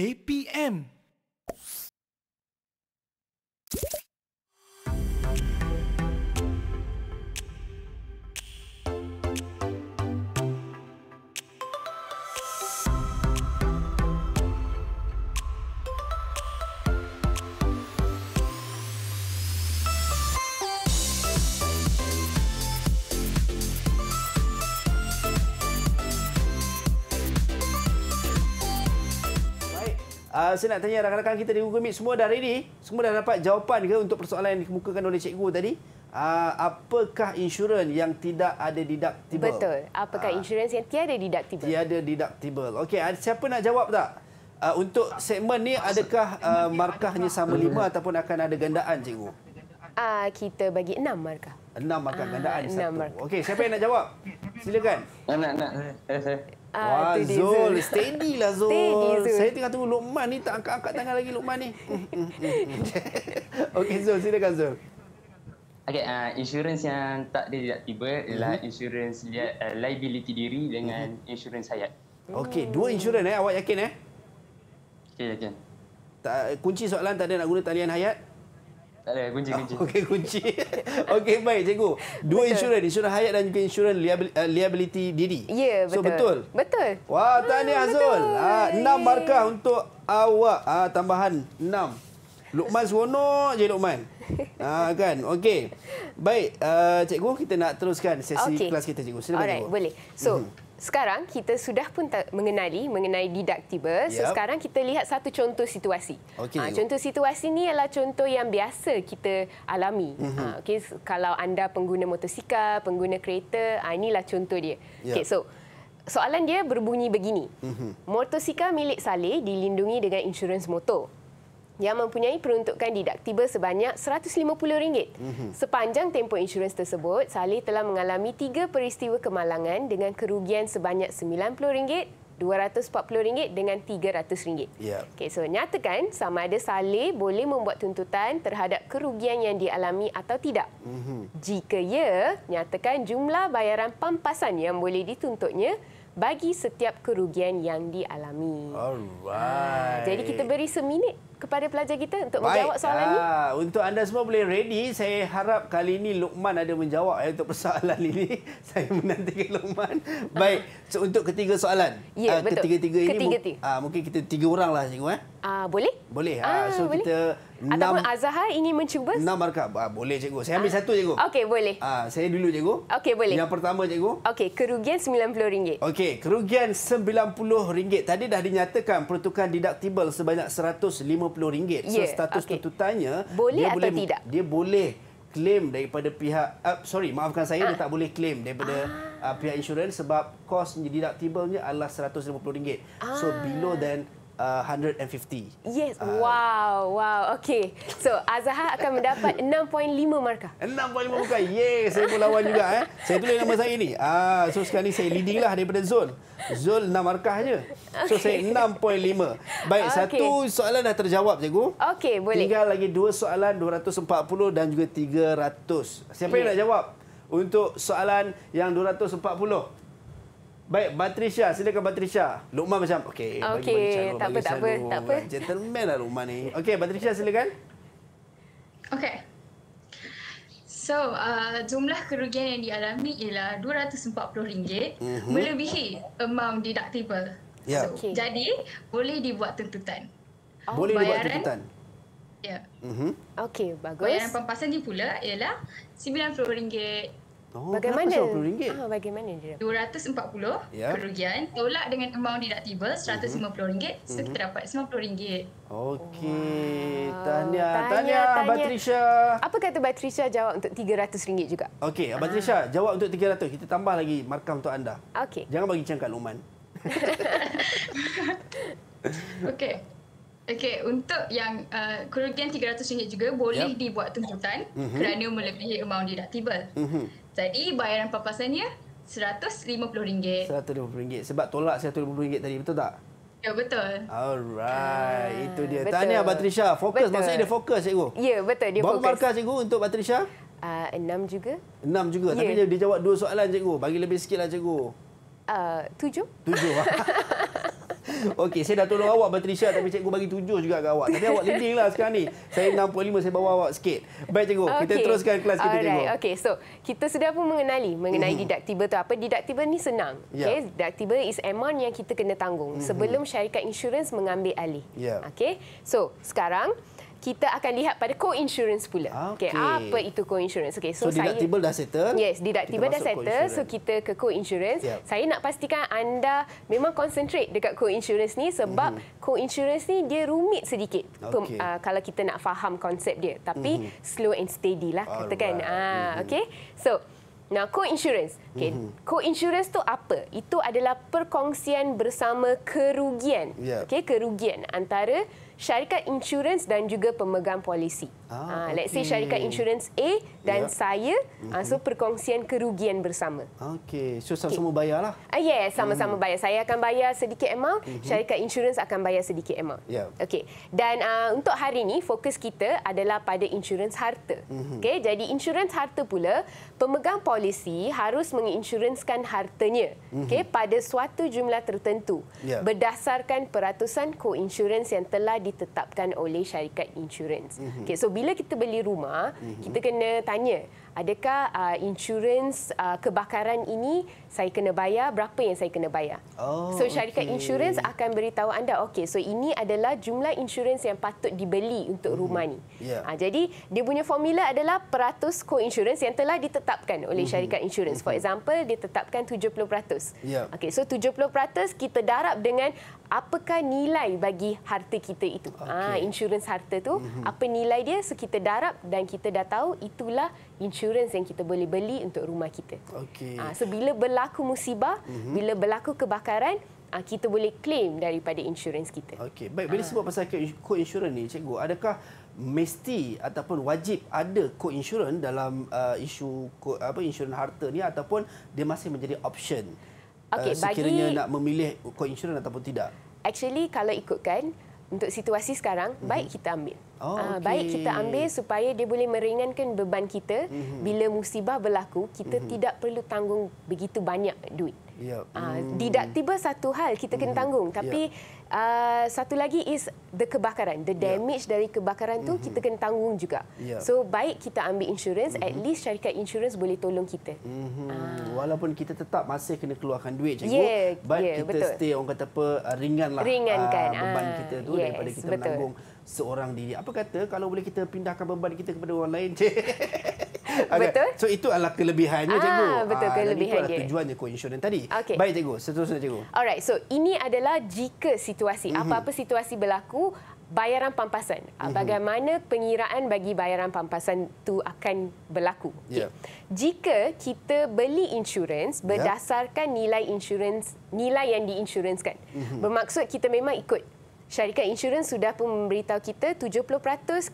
Speaker 4: KPM
Speaker 1: Ah, saya nak tanya rakan-rakan kita di Google Meet semua dah ready? Semua dah dapat jawapan ke untuk persoalan yang dikemukakan oleh cikgu tadi? Uh, apakah insurans yang tidak ada deductible? Betul. Apakah uh, insurans yang tiada deductible? Tiada deductible. Okey, siapa nak jawab tak? Uh, untuk segmen ni adakah uh, markahnya sama hmm. lima ataupun akan ada gandaan cikgu?
Speaker 2: Uh, kita bagi enam
Speaker 1: markah. Enam markah uh, gandaan enam satu. Okey, siapa yang nak jawab? Silakan. Nak, nak, Saya, eh, saya. Eh. Ah, Wah, ah, Zul. Dia, Steady lah, Zul. Steady, Zul. Saya tengah tunggu Luqman ni tak angkat-angkat tangan lagi Luqman ni. Okey, Zul. Silakan, Zul. Okey, uh,
Speaker 3: ah, insurans yang tak ada tidak tiba ialah mm-hmm. insurans li- uh, ah, liability diri dengan mm-hmm.
Speaker 1: insurans hayat. Okey, dua insurans eh. Awak yakin eh? Okey, yakin. Tak, kunci soalan tak ada nak guna talian hayat? Tak ada, kunci, kunci. Oh, Okey, kunci. Okey, baik, cikgu. Dua insurans, insurans hayat dan juga insurans eh, liability diri. Ya, yeah, betul. So, betul? Betul. Wah, tanya hmm, ah, Azul. Ah, enam markah untuk awak. Ah, tambahan enam. Lukman seronok je, Lukman. Ah, kan? Okey. Baik, uh, cikgu, kita nak teruskan sesi okay. kelas kita, cikgu. Silakan, Alright, cikgu. Boleh. So, mm -hmm
Speaker 2: sekarang kita sudah pun mengenali mengenai deductible. So sekarang kita lihat satu contoh situasi. Okay. Ha, ah, contoh situasi ni adalah contoh yang biasa kita alami. Mm-hmm. Ha, ah, okay, kalau anda pengguna motosikal, pengguna kereta, ha, inilah contoh dia. Yep. Okay, so soalan dia berbunyi begini. Mm-hmm. Motosikal milik Saleh dilindungi dengan insurans motor yang mempunyai peruntukan deductible sebanyak RM150. Mm-hmm. Sepanjang tempoh insurans tersebut, Saleh telah mengalami tiga peristiwa kemalangan dengan kerugian sebanyak RM90, RM240 dengan RM300. Yeah. Okay, so nyatakan sama ada Saleh boleh membuat tuntutan terhadap kerugian yang dialami atau tidak. Mm-hmm. Jika ya, nyatakan jumlah bayaran pampasan yang boleh dituntutnya bagi setiap kerugian yang dialami.
Speaker 1: Alright. Ha, jadi kita
Speaker 2: beri seminit kepada pelajar kita untuk Baik. menjawab soalan ini? Ah,
Speaker 1: untuk anda semua boleh ready. Saya harap kali ini Luqman ada menjawab eh, untuk persoalan ini. Saya menantikan Luqman. Baik, ah. so, untuk ketiga soalan. Ya, uh, Ketiga-tiga ini, ketiga -tiga. Uh, mungkin kita tiga orang lah cikgu. Eh? Uh, boleh? Boleh. Uh, so boleh. kita enam Ataupun Azhar ingin mencuba? Enam markah. Uh, boleh cikgu. Saya ambil uh, satu cikgu.
Speaker 2: Okey, boleh. Uh,
Speaker 1: saya dulu cikgu. Okey, boleh. Yang pertama cikgu. Okey, kerugian RM90. Okey, kerugian RM90. Tadi dah dinyatakan peruntukan deduktibel sebanyak RM150. Yeah, so ya, status okay. tuntutannya boleh dia atau boleh, tidak? Dia boleh klaim daripada pihak uh, sorry maafkan saya ah. dia tak boleh klaim daripada ah. uh, pihak insurans sebab kos deductible-nya adalah RM150. Ah. So below then 150. Uh, yes. Uh,
Speaker 2: wow. Wow. Okay. So Azhar akan mendapat 6.5 markah. 6.5 markah.
Speaker 1: Yes. Saya pun lawan juga. Eh. Saya tulis nama saya ni. Ah, uh, so sekarang ni saya leading lah daripada Zul. Zul 6 markah je. So okay. saya 6.5. Baik. Okay. Satu soalan dah terjawab, cikgu.
Speaker 2: Okay. Boleh. Tinggal
Speaker 1: lagi dua soalan 240 dan juga 300. Siapa yes. yang nak jawab? Untuk soalan yang 240. Baik, Patricia, silakan Patricia. Lukman macam okey, okay, bagi okay, tak apa, tak apa, tak apa. Gentleman lah Lukman ni. Okey, Patricia silakan.
Speaker 4: Okey. So,
Speaker 3: uh, jumlah kerugian yang dialami ialah RM240 mm-hmm. melebihi amount deductible. Yeah. So, okay. Jadi, boleh dibuat tuntutan. Oh, boleh bayaran, dibuat tuntutan. Ya.
Speaker 1: Yeah. mm
Speaker 2: Okey, bagus.
Speaker 3: Bayaran pampasan ni pula ialah RM90
Speaker 1: Oh, bagaimana? rm
Speaker 2: Ha, bagaimana dia?
Speaker 3: RM240 ya. kerugian tolak dengan amount deductible RM150. Uh -huh. So kita dapat RM90.
Speaker 1: Okey. Tahniah. Tahniah, Tahniah, Tahniah. Batrisha.
Speaker 2: Apa kata Batrisha jawab untuk RM300
Speaker 1: juga? Okey, ah, Batrisha ha. jawab untuk RM300. Kita tambah lagi markah untuk anda. Okey. Jangan bagi cangkat Luman.
Speaker 3: Okey. Okey, untuk yang uh, kerugian RM300 juga boleh yep. dibuat tuntutan mm -hmm. kerana melebihi amount deductible. Mm -hmm tadi bayaran papasannya RM150.
Speaker 1: RM150. Sebab tolak RM150 tadi, betul tak? Ya betul. Alright, ah, itu dia. Betul. Tahniah Patricia, fokus masa maksudnya dia fokus cikgu.
Speaker 2: Ya, betul dia Bapa fokus. Berapa markah cikgu untuk Patricia? Ah, uh, 6 juga.
Speaker 1: Enam juga. Ya. Tapi dia, dia jawab dua soalan cikgu. Bagi lebih sikitlah cikgu.
Speaker 2: Ah, uh, Tujuh.
Speaker 1: 7. Okey, saya dah tolong awak Patricia tapi cikgu bagi tujuh juga kat awak. Tapi awak leading lah sekarang ni. Saya 65, saya bawa awak sikit. Baik cikgu, okay. kita teruskan kelas kita Alright. cikgu.
Speaker 2: Okey, so kita sudah pun mengenali mengenai mm. deductible tu apa. Deductible ni senang. Yeah. Okey, deductible is amount yang kita kena tanggung mm-hmm. sebelum syarikat insurans mengambil alih. Yeah. Okey, so sekarang kita akan lihat pada co-insurance pula. Okey, okay, apa itu co-insurance? Okay, so, so saya deductible dah
Speaker 1: settle. Yes, deductible dah settle. So
Speaker 2: kita ke co-insurance. Yep. Saya nak pastikan anda memang concentrate dekat co-insurance ni sebab mm -hmm. co-insurance ni dia rumit sedikit. Okay. Uh, ah, kalau kita nak faham konsep dia, tapi mm -hmm. slow and steady lah katakan. Ah, mm -hmm. okey. So Nah, co-insurance. Okay. Mm -hmm. Co-insurance tu apa? Itu adalah perkongsian bersama kerugian. Yep. Okay, kerugian antara syarikat insurans dan juga pemegang polisi. Ah, uh, let's say syarikat insurans A dan yeah. saya, uh, so mhm. perkongsian kerugian bersama.
Speaker 1: Okey, so sama-sama okay. lah.
Speaker 2: Uh, yes, yeah, sama-sama hmm. bayar. Saya akan bayar sedikit amount, mm-hmm. syarikat insurans akan bayar sedikit amount. Yeah. Okey, dan uh, untuk hari ini, fokus kita adalah pada insurans harta. Mm-hmm. Okey, jadi insurans harta pula, pemegang polisi harus menginsuranskan hartanya mm-hmm. okay, pada suatu jumlah tertentu yeah. berdasarkan peratusan koinsurans yang telah ditetapkan oleh syarikat insurans. Mm-hmm. Okey, so bila kita beli rumah, mm-hmm. kita kena tanya, adakah uh, insurans uh, kebakaran ini saya kena bayar, berapa yang saya kena bayar? Oh, so syarikat okay. insurans akan beritahu anda, okay, so ini adalah jumlah insurans yang patut dibeli untuk mm-hmm. rumah ni. Yeah. Ya. Uh, jadi dia punya formula adalah peratus co-insurance yang telah ditetapkan oleh mm-hmm. syarikat insurans. For mhm. example, ditetapkan 70%. Yeah. Okay, so 70% kita darab dengan apakah nilai bagi harta kita itu? Ah, okay. Ha, insurans harta tu mm-hmm. apa nilai dia? So kita darab dan kita dah tahu itulah insurans yang kita boleh beli untuk rumah kita. Okay. Ah, so bila berlaku musibah, mm-hmm. bila berlaku kebakaran ah, kita boleh claim daripada insurans kita. Okey, baik bila ah. sebut
Speaker 1: pasal co-insurance ni cikgu, adakah mesti ataupun wajib ada co-insurance dalam uh, isu apa insurans harta ni ataupun dia masih menjadi option? Eh, okay, uh, sekiranya bagi... nak memilih co-insurance ataupun tidak?
Speaker 2: Actually, kalau ikutkan, untuk situasi sekarang, mm -hmm. baik kita ambil. Oh, ah, okay. Baik kita ambil supaya dia boleh meringankan beban kita mm -hmm. bila musibah berlaku, kita mm -hmm. tidak perlu tanggung begitu banyak duit. Yeah. Ya, uh, hmm. tiba satu hal kita kena hmm. tanggung yeah. tapi uh, satu lagi is the kebakaran the ya. damage yeah. dari kebakaran tu hmm. kita kena tanggung juga yeah. so baik kita ambil insurance hmm at least syarikat
Speaker 1: insurance boleh tolong kita hmm uh. walaupun kita tetap masih kena keluarkan duit cikgu yeah. baik yeah, kita betul. stay orang kata apa ringanlah ringankan uh, beban uh. kita tu yes, daripada kita betul. menanggung seorang diri. Apa kata kalau boleh kita pindahkan beban kita kepada orang lain, cik? Okay. Betul. So itu adalah kelebihannya ah, cikgu. betul ah, kelebihannya. Dan itu adalah tujuannya tadi. Okay. Baik cikgu, seterusnya cikgu.
Speaker 2: Alright, so ini adalah jika situasi mhm. apa-apa mm-hmm. situasi berlaku bayaran pampasan. Mm-hmm. Bagaimana pengiraan bagi bayaran pampasan tu akan berlaku. Okay. Yeah. Jika kita beli insurans ya. berdasarkan yeah. nilai insurans nilai yang diinsuranskan. Mm-hmm. Bermaksud kita memang ikut syarikat insurans sudah pun memberitahu kita 70%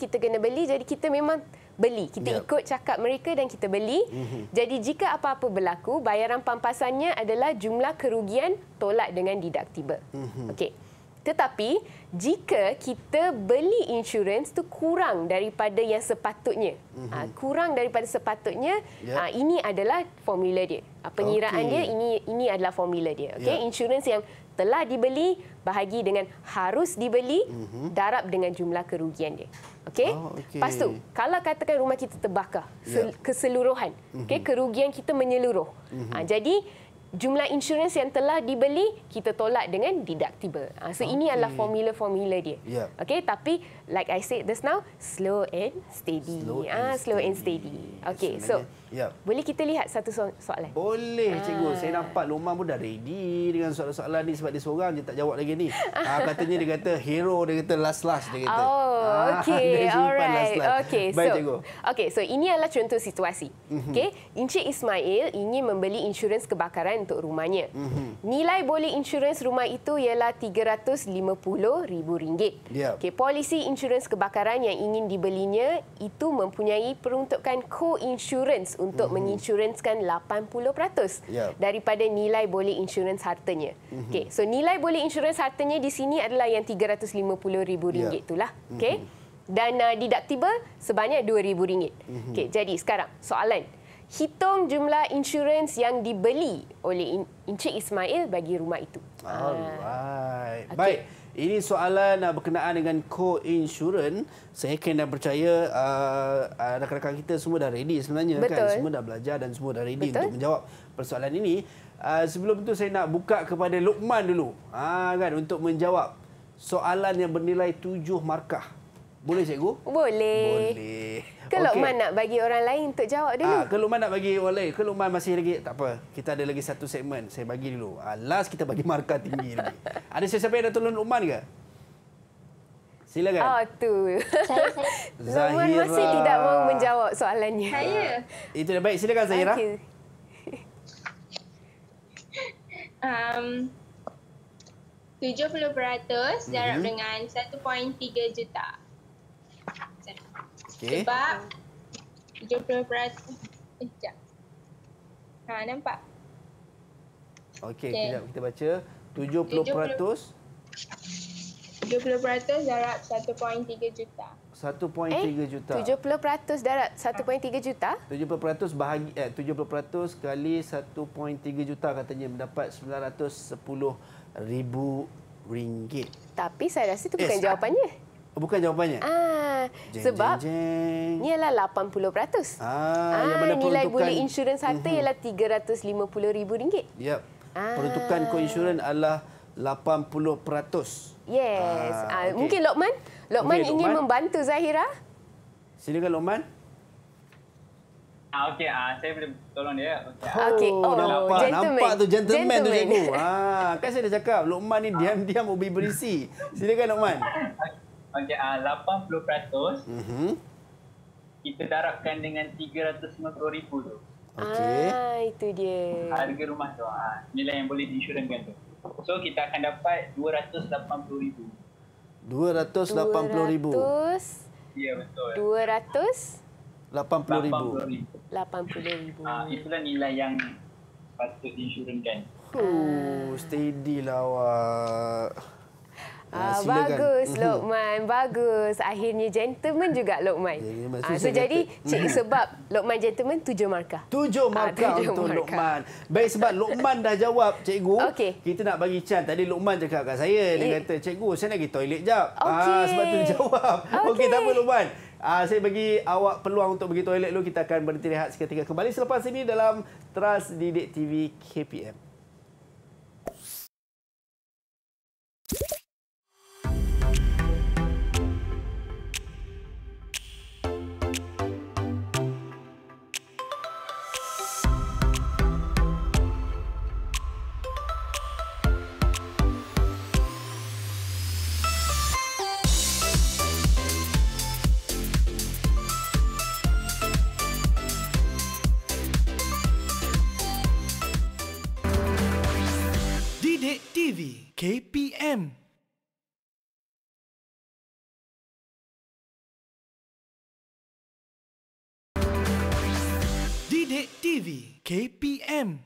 Speaker 2: kita kena beli jadi kita memang beli kita yep. Ya. ikut cakap mereka dan kita beli mm-hmm. jadi jika apa-apa berlaku bayaran pampasannya adalah jumlah kerugian tolak dengan deductible mm-hmm. okey tetapi jika kita beli insurans tu kurang daripada yang sepatutnya mm-hmm. kurang daripada sepatutnya yep. Ya. Ah, ini adalah formula dia ah, Pengiraan okay. dia ini ini adalah formula dia okey yep. Ya. insurans yang telah dibeli bahagi dengan harus dibeli mhm. darab dengan jumlah kerugian dia. Okey? Oh, okay. Pastu, kalau katakan rumah kita terbakar ya. se- keseluruhan, mm-hmm. okey, mhm. kerugian kita menyeluruh. Mm-hmm. Ha, jadi jumlah insurans yang telah dibeli kita tolak dengan deductible. Ha, so okay. ini adalah formula-formula dia. Yeah. Okey, tapi like I said just now, slow and steady. Slow, ha, and, slow steady. and steady. Okey, so Ya. Boleh kita lihat satu so soalan?
Speaker 1: Boleh, ah. cikgu. Saya nampak Luman pun dah ready dengan soalan-soalan ni sebab dia seorang je tak jawab lagi ni. Ha, katanya dia kata hero, dia kata last-last dia kata.
Speaker 2: Oh, ah, okey. Ha, Alright. Okey. Baik, so, cikgu. Okey, so ini adalah contoh situasi. Mhm. Okey, Encik Ismail ingin membeli insurans kebakaran untuk rumahnya. Mm -hmm. Nilai boleh insurans rumah itu ialah RM350,000. Ya. Okey, polisi insurans kebakaran yang ingin dibelinya itu mempunyai peruntukan co-insurance untuk mm-hmm. menginsurenskan 80% yep. Ya. daripada nilai boleh insurans hartanya. Mm-hmm. Okay. So nilai boleh insurans hartanya di sini adalah yang RM350,000 yep. Ya. itulah. Mhm. Okay. Dan uh, ah, deductible sebanyak RM2,000. Mm-hmm. Okay. Jadi sekarang soalan. Hitung jumlah insurans yang dibeli oleh Encik Ismail bagi rumah itu.
Speaker 1: Alright. Okay. Ah. Baik. Ini soalan uh, berkenaan dengan co-insurance. Saya yakin dan percaya uh, uh, kita semua dah ready sebenarnya. Kan? Betul. Kan? Semua dah belajar dan semua dah ready Betul. untuk menjawab persoalan ini. Uh, sebelum itu saya nak buka kepada Luqman dulu uh, kan? untuk menjawab soalan yang bernilai tujuh markah. Boleh cikgu?
Speaker 2: Boleh.
Speaker 1: Boleh. Ke Luqman okay.
Speaker 2: nak bagi orang lain untuk jawab dulu? Ah, ke nak
Speaker 1: bagi orang lain. Ke masih lagi. Tak apa. Kita ada lagi satu segmen. Saya bagi dulu. Ah, last kita bagi markah tinggi lagi. Ada sesiapa yang nak tolong Luqman ke? Silakan. Oh,
Speaker 2: tu. Saya,
Speaker 1: saya. Zahira. masih tidak mau menjawab
Speaker 2: soalannya. Saya.
Speaker 1: Ah, itu dah baik. Silakan Zahira. Okay.
Speaker 2: um,
Speaker 3: 70% jarak mm -hmm. dengan 1.3 juta. Okay. Sebab 70% eh sekejap. Ha nampak.
Speaker 1: Okey, okay. kejap kita baca. 70%,
Speaker 2: 70% 70% darab 1.3 juta.
Speaker 1: 1.3 eh, juta.
Speaker 2: 70% darab 1.3 juta?
Speaker 1: 70% bahagi eh 70% kali 1.3 juta katanya mendapat ribu ringgit.
Speaker 2: Tapi saya rasa itu bukan eh, jawapannya.
Speaker 1: Oh, bukan jawapannya?
Speaker 2: Ah, sebab ni ialah 80%.
Speaker 1: Ah, ah, yang mana nilai boleh
Speaker 2: insurans harta mhm. ialah RM350,000. Ya. Yep. Ah. Peruntukan ko
Speaker 1: insurans adalah 80%. Yes. Ah, ah okay. Mungkin Lokman?
Speaker 2: Lokman okay, ingin Lokman. membantu Zahira?
Speaker 1: kan Lokman.
Speaker 3: Ah, okey, ah, saya boleh tolong dia. Okey. Oh, okay. oh nampak, gentleman. Nampak tu
Speaker 1: gentleman, gentleman. tu cikgu. Ha, ah, kan saya dah cakap Lokman ni diam-diam ah. ubi berisi. kan Lokman.
Speaker 3: okay, uh, 80% mm kita darabkan dengan 350000 tu.
Speaker 2: Okey. Ah, itu dia. Harga rumah tu. Ha,
Speaker 3: nilai yang boleh diinsurankan tu.
Speaker 1: So, kita akan dapat 280000 280,000. Ya betul. 280,000.
Speaker 2: 80,000. 80,000.
Speaker 3: itulah nilai yang patut diinsurankan. Oh,
Speaker 1: steady lah awak. Uh, bagus hmm. Lokman,
Speaker 2: bagus. Akhirnya gentleman juga Lokman. Ya, ya ah, so jadi cik, hmm. sebab Lokman gentleman tujuh markah.
Speaker 1: Tujuh markah uh, untuk Lokman. Baik sebab Lokman dah jawab cikgu. Okay. Kita nak bagi can. Tadi Lokman cakap kat saya dia eh. kata cikgu saya nak pergi toilet jap. Okay. Uh, sebab tu jawab. Okey okay, tak apa Lokman. Uh, saya bagi awak peluang untuk pergi toilet dulu kita akan berhenti rehat seketika kembali selepas ini dalam Trust Didik TV KPM. TV KPM.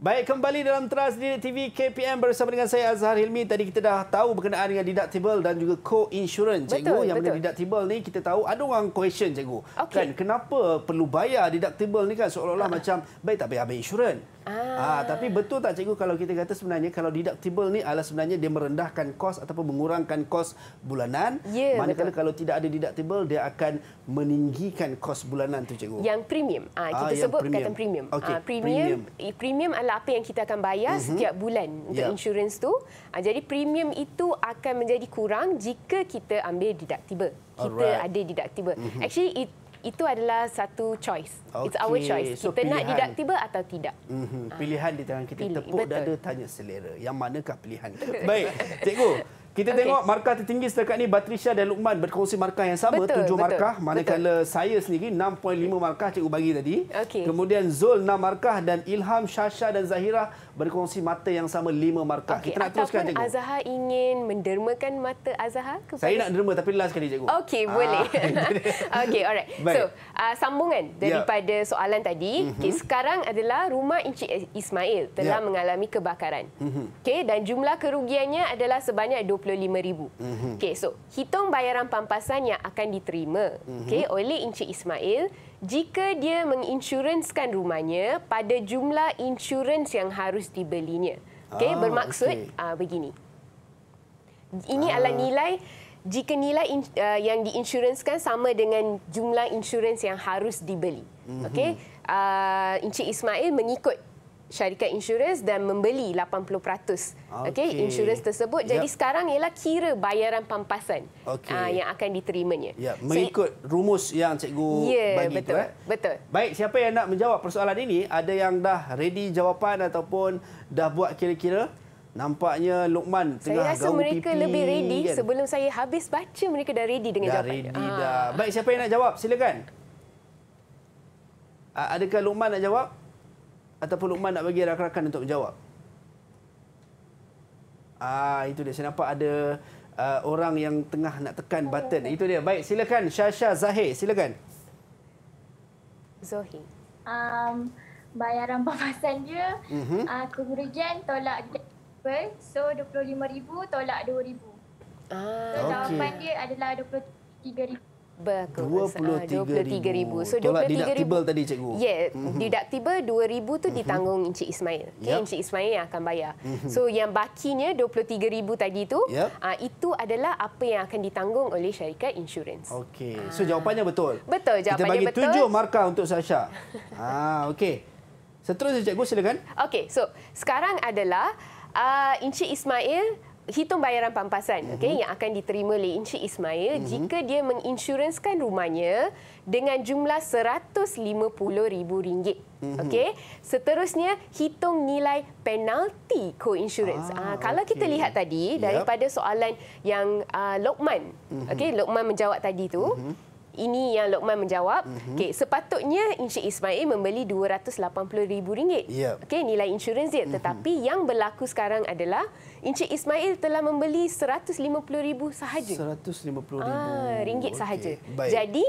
Speaker 1: Baik, kembali dalam Teras Didik TV KPM bersama dengan saya Azhar Hilmi. Tadi kita dah tahu berkenaan dengan deductible dan juga co-insurance. Cikgu, betul, yang betul. deductible ni kita tahu ada orang question, cikgu. Okay. Kan, kenapa perlu bayar deductible ni kan seolah-olah ah. macam baik tak bayar ambil insurance? Ah. ah, tapi betul tak cikgu kalau kita kata sebenarnya kalau deductible ni adalah sebenarnya dia merendahkan kos ataupun mengurangkan kos bulanan. Yeah, ya, Manakala kalau tidak ada deductible dia akan meninggikan kos bulanan tu cikgu.
Speaker 2: Yang premium. Ah, ah kita ah, sebut premium. kata premium. Okay. Ah, premium. Premium. Eh, premium adalah apa yang kita akan bayar mm -hmm. setiap bulan untuk yeah. insurans tu. Ah, jadi premium itu akan menjadi kurang jika kita ambil deductible. Kita Alright. ada deductible. Mm -hmm. Actually it itu adalah satu choice. Okay. It's our choice. So, kita pilihan. nak deductible atau tidak.
Speaker 1: Mm-hmm. Pilihan di tangan kita. Pilih. Tepuk Betul. dada tanya selera. Yang manakah pilihan? Baik, cikgu. Kita okay. tengok markah tertinggi setakat ini Batrisha dan Luqman berkongsi markah yang sama betul, 7 betul. markah manakala betul. saya sendiri 6.5 markah cikgu bagi tadi. Okay. Kemudian Zul 6 markah dan Ilham, Syasha dan Zahira berkongsi mata yang sama 5 markah. Okay. Kita nak teruskan cikgu. Azhar
Speaker 2: ingin mendermakan mata Azhar kepada Saya nak
Speaker 1: derma tapi last sekali cikgu. Okey, boleh.
Speaker 2: Ah. Okey, alright. Baik. So, uh, ah, sambungan ya. daripada yeah. soalan tadi, mhm. okay, sekarang adalah rumah Encik Ismail telah yeah. mengalami kebakaran. Mhm. Okay dan jumlah kerugiannya adalah sebanyak 20 RM75,000. Mm-hmm. Okay, so hitung bayaran pampasan yang akan diterima mm-hmm. okay, oleh Encik Ismail jika dia menginsuranskan rumahnya pada jumlah insurans yang harus dibelinya. Okay, ah, bermaksud okay. Uh, ah, begini. Ini ah. adalah nilai jika nilai in, uh, yang diinsuranskan sama dengan jumlah insurans yang harus dibeli. Mm-hmm. Okey, uh, Encik Ismail mengikut syarikat insurans dan membeli 80%
Speaker 1: okay. Okay, insurans tersebut. Yep. Jadi
Speaker 2: sekarang ialah kira bayaran pampasan
Speaker 1: okay. uh, ah, yang akan
Speaker 2: diterimanya. yep. mengikut
Speaker 1: so, rumus yang cikgu yeah, bagi betul, tu. Eh. Betul. Baik, siapa yang nak menjawab persoalan ini? Ada yang dah ready jawapan ataupun dah buat kira-kira? Nampaknya Lukman tengah gaung pipi. Saya rasa mereka pipi, lebih ready kan?
Speaker 2: sebelum saya habis baca mereka dah ready dengan dah jawapan. Ready ah. dah
Speaker 1: Baik, siapa yang nak jawab? Silakan. Adakah Lukman nak jawab? ataupun Luqman nak bagi rakan-rakan untuk menjawab? Ah, itu dia. Saya nampak ada uh, orang yang tengah nak tekan oh, button. Okay. Itu dia. Baik, silakan Syasha Zahir. Silakan.
Speaker 2: Zohi.
Speaker 3: Um, bayaran pemasan dia, mm -hmm. uh, ah, kemudian tolak apa? So, RM25,000 tolak RM2,000. Ah, so, okay. jawapan dia adalah
Speaker 2: RM23,000
Speaker 1: berkebesaran. RM23,000. So, RM23,000. tadi cikgu. Ya, yeah,
Speaker 2: deductible RM2,000 tu mm-hmm. ditanggung Encik Ismail. Okay, yep. Encik Ismail yang akan bayar. Mhm. So, yang bakinya RM23,000 tadi tu, yep. uh, ah, itu adalah apa yang akan ditanggung oleh syarikat insurans.
Speaker 1: Okey, ah. so uh. jawapannya betul.
Speaker 2: Betul, jawapannya betul. Kita bagi tujuh
Speaker 1: markah untuk Sasha. ah, Okey, seterusnya cikgu silakan.
Speaker 2: Okey, so sekarang adalah uh, Encik Ismail hitung bayaran pampasan mm-hmm. okey mhm. yang akan diterima oleh Encik Ismail mm-hmm. jika dia menginsuranskan rumahnya dengan jumlah RM150,000. Mm-hmm. Okey. Seterusnya hitung nilai penalti co-insurance. Ah, ah, kalau okay. kita lihat tadi yep. daripada soalan yang uh, Lokman. Mm-hmm. Okey, Lokman menjawab tadi tu. Mm-hmm. Ini yang Lokman menjawab. Mm-hmm. Okey, sepatutnya Encik Ismail membeli RM280,000. Yep. Okey, nilai insurans dia. Mm-hmm. Tetapi yang berlaku sekarang adalah Encik Ismail telah membeli RM150,000 sahaja.
Speaker 1: RM150,000. Ah, ringgit sahaja. Baik. Jadi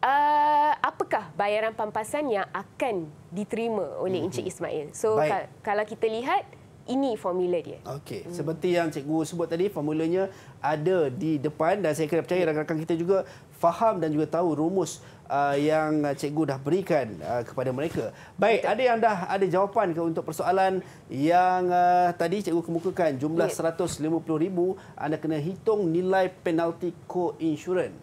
Speaker 2: Uh, apakah bayaran pampasan yang akan diterima oleh mhm. Encik Ismail? So ka- kalau kita lihat ini formula
Speaker 1: dia. Okey, hmm. seperti yang cikgu sebut tadi formulanya ada di depan dan saya kena percaya ya. rakan-rakan kita juga faham dan juga tahu rumus uh, yang cikgu dah berikan uh, kepada mereka. Baik, ada yang dah ada jawapan ke untuk persoalan yang uh, tadi cikgu kemukakan jumlah RM150,000 anda kena hitung nilai penalti co-insurance.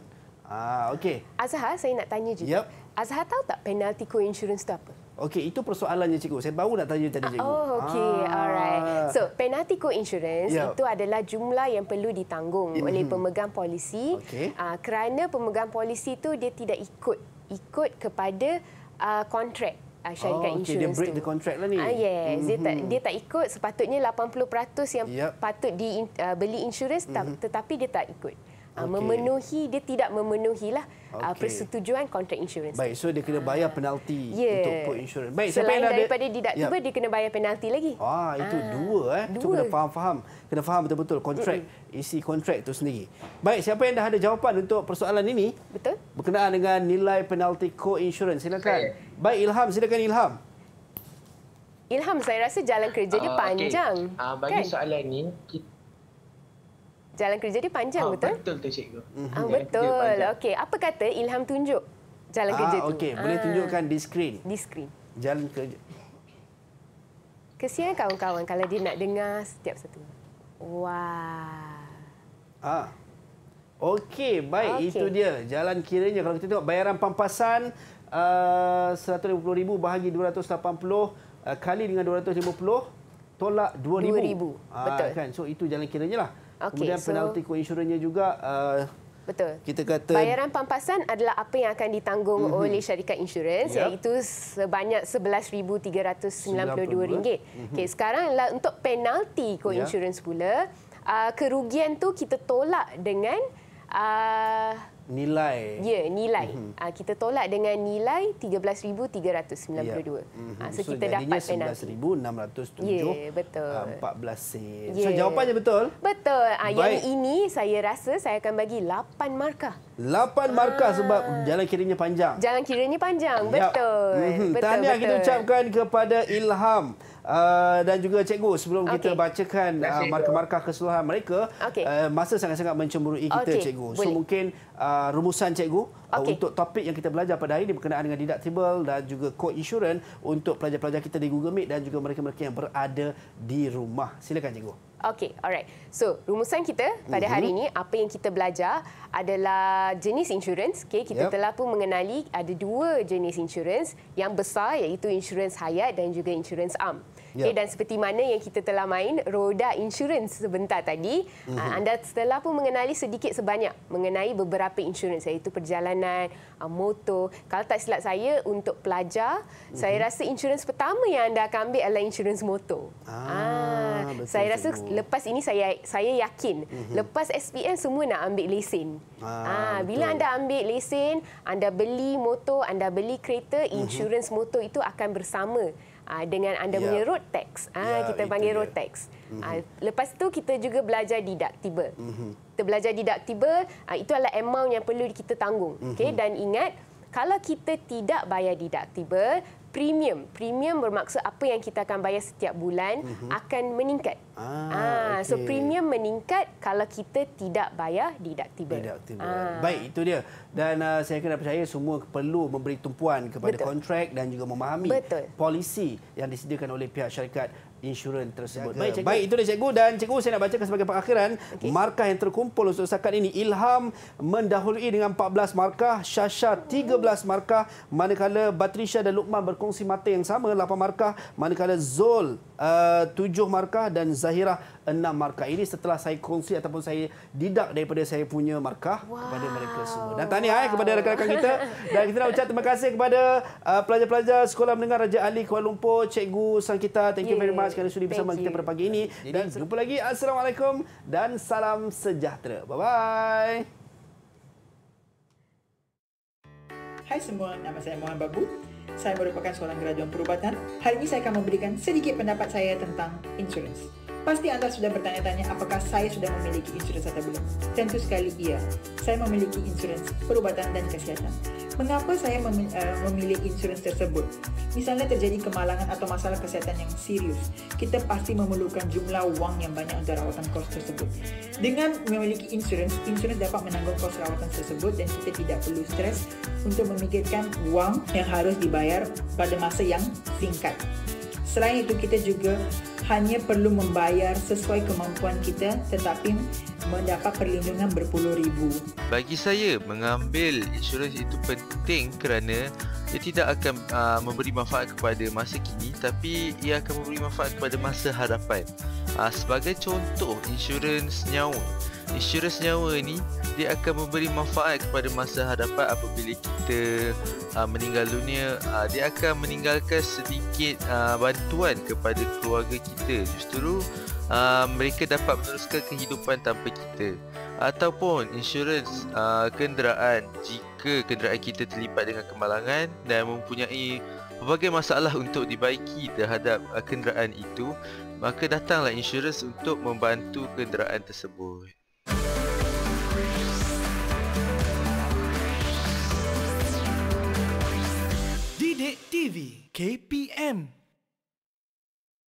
Speaker 1: Uh, ah, okay.
Speaker 2: Azhar, saya nak tanya juga. Yep. Azhar tahu tak penalti co-insurance
Speaker 1: itu apa? Okey, itu persoalannya cikgu. Saya baru nak tanya tadi cikgu. Oh, okey. Ah. Alright. So,
Speaker 2: penalty co-insurance yeah. itu adalah jumlah yang perlu ditanggung mm -hmm. oleh pemegang polisi okay. uh, kerana pemegang polisi itu dia tidak ikut ikut kepada uh, kontrak ah, syarikat oh, okay. Dia break tu.
Speaker 1: the contract lah ni. Uh, yes. Mm -hmm. dia, tak, mhm. dia
Speaker 2: tak ikut. Sepatutnya 80% yang yep. patut di, uh, beli insurans mm -hmm. tetapi dia tak ikut. Ah, okay. memenuhi dia tidak memenuhilah ah, okay. persetujuan kontrak insurans. Baik, so
Speaker 1: dia kena bayar penalti yeah. untuk put insurans. Baik, Selain siapa yang daripada ada... deductible ya. yeah.
Speaker 2: dia kena bayar penalti lagi. Ah, itu ah.
Speaker 1: dua eh. Tu kena faham-faham, kena faham betul-betul kontrak, mm -mm. isi kontrak itu sendiri. Baik, siapa yang dah ada jawapan untuk persoalan ini? Betul. Berkenaan dengan nilai penalti co-insurance. Silakan. Okay. Baik, Ilham, silakan Ilham.
Speaker 2: Ilham, saya rasa jalan kerja dia uh, ah, panjang. Okay. Uh, bagi kan? soalan
Speaker 1: ini, kita
Speaker 2: Jalan kerja dia panjang, ha, betul?
Speaker 1: Betul tu, cikgu. Ha, betul.
Speaker 2: Okey, apa kata Ilham tunjuk jalan ha, kerja tu? Okey, boleh tunjukkan
Speaker 1: di skrin. Di skrin. Jalan kerja.
Speaker 2: Kesian kawan-kawan kalau dia nak dengar setiap satu. Wow.
Speaker 1: Ah. Okey, baik okay. itu dia jalan kiranya kalau kita tengok bayaran pampasan a uh, 150000 bahagi 280 uh, kali dengan 250 tolak 2000. 2000. Ha, Betul. Kan? So itu jalan kiranya lah. Okay, Kemudian so, penalti koinsurannya juga uh, Betul. Kita kata bayaran
Speaker 2: pampasan adalah apa yang akan ditanggung mm-hmm. oleh syarikat insurans yep. iaitu sebanyak RM11,392. Mm-hmm. Eh? Okey, sekarang lah untuk penalti koinsurans ya. yep. pula, uh, kerugian tu kita tolak dengan uh,
Speaker 1: nilai. Ya,
Speaker 2: nilai. Mm-hmm. kita tolak dengan nilai 13392. Ya.
Speaker 1: Mm-hmm. Uh, so, so kita dapat penalti 11607. Ya, betul. Uh, 14 sen. Ya. So jawapannya betul?
Speaker 2: Betul. Uh, yang ini saya rasa saya akan bagi 8 markah.
Speaker 1: 8 markah ah. sebab jalan kirinya panjang.
Speaker 2: Jalan kirinya panjang. Ya. Betul. Mm-hmm. betul. Tahniah betul. kita ucapkan
Speaker 1: kepada Ilham. Uh, dan juga cikgu sebelum okay. kita bacakan uh, markah-markah keseluruhan mereka okay. uh, ah, masa sangat-sangat mencemburui kita cikgu. So Boleh. mungkin uh, rumusan cikgu okay. uh, untuk topik yang kita belajar pada hari ini berkenaan dengan deductible dan juga co-insurance untuk pelajar-pelajar kita di Google Meet dan juga mereka-mereka yang berada di rumah. Silakan cikgu.
Speaker 2: Okey, alright. So, rumusan kita pada mhm. hari ini apa yang kita belajar adalah jenis insurans. Okay, kita yep. telah pun mengenali ada dua jenis insurans yang besar iaitu insurans hayat dan juga insurans am. Ya. Okay, dan seperti mana yang kita telah main roda insurans sebentar tadi, mm-hmm. anda telah pun mengenali sedikit sebanyak mengenai beberapa insurans iaitu perjalanan, ah, motor. Kalau tak silap saya untuk pelajar, mm-hmm. saya rasa insurans pertama yang anda akan ambil adalah insurans motor. Ah, ah betul saya rasa semua. lepas ini saya saya yakin mm-hmm. lepas SPM semua nak ambil lesen. Ah, ah bila anda ambil lesen, anda beli motor, anda beli kereta, mhm. insurans mm-hmm. motor itu akan bersama uh, dengan anda ya. punya road tax. Uh, ya, kita panggil road tax. Uh, lepas tu kita juga belajar deductible. Mm-hmm. Kita belajar deductible, uh, itu adalah amount yang perlu kita tanggung. Mm-hmm. Okay, dan ingat, kalau kita tidak bayar deductible, premium. Premium bermaksud apa yang kita akan bayar setiap bulan uh mhm. -huh. akan meningkat. Ah, ah,
Speaker 1: okay. So premium
Speaker 2: meningkat kalau kita tidak bayar deductible. deductible. Ah. Baik,
Speaker 1: itu dia. Dan uh, saya kena percaya semua perlu memberi tumpuan kepada Betul. kontrak dan juga memahami Betul. polisi yang disediakan oleh pihak syarikat insurans tersebut. Baik, cikgu. Baik, itu dia cikgu dan cikgu saya nak bacakan sebagai pengakhiran okay. markah yang terkumpul untuk sakat ini. Ilham mendahului dengan 14 markah, Syasha 13 markah, manakala Batrisha dan Lukman berkongsi mata yang sama 8 markah, manakala Zul Eh, tujuh markah dan Zahira enam markah ini setelah saya kongsi ataupun saya didak daripada saya punya markah wow. kepada mereka semua. Dan tahniah wow. Eh, kepada rakan-rakan kita. Dan kita nak ucap terima kasih kepada eh, pelajar-pelajar uh, Sekolah Mendengar Raja Ali Kuala Lumpur, Cikgu Sangkita. Thank you very much kerana sudi bersama kita pada pagi ini. Dan jumpa lagi. Assalamualaikum dan salam sejahtera. Bye-bye.
Speaker 3: Hai semua, nama saya Mohan Babu saya merupakan seorang kerajaan perubatan. Hari ini saya akan memberikan sedikit pendapat saya tentang insurance. Pasti Anda sudah bertanya-tanya apakah saya sudah memiliki insurans atau belum. Tentu sekali iya, saya memiliki insurans perubatan dan kesehatan. Mengapa saya eh, memilih insurans tersebut? Misalnya terjadi kemalangan atau masalah kesehatan yang serius, kita pasti memerlukan jumlah wang yang banyak untuk rawatan kos tersebut. Dengan memiliki insurans, insurans dapat menanggung kos rawatan tersebut dan kita tidak perlu stres untuk memikirkan wang yang harus dibayar pada masa yang singkat. Selain itu kita juga hanya perlu membayar sesuai kemampuan kita tetapi mendapat perlindungan berpuluh ribu.
Speaker 1: Bagi saya mengambil insurans itu penting kerana ia tidak akan uh, memberi manfaat kepada masa kini tapi ia akan memberi manfaat kepada masa hadapan. Uh, sebagai contoh insurans nyawa insurans nyawa ni dia akan memberi manfaat kepada masa hadapan apabila kita aa, ah, meninggal dunia aa, ah, dia akan meninggalkan sedikit aa, ah, bantuan kepada keluarga kita justeru aa,
Speaker 3: mereka dapat meneruskan kehidupan tanpa kita ataupun insurans kenderaan jika kenderaan kita terlibat dengan kemalangan dan mempunyai pelbagai masalah untuk dibaiki terhadap kenderaan itu maka datanglah insurans untuk membantu kenderaan tersebut
Speaker 4: TV KPM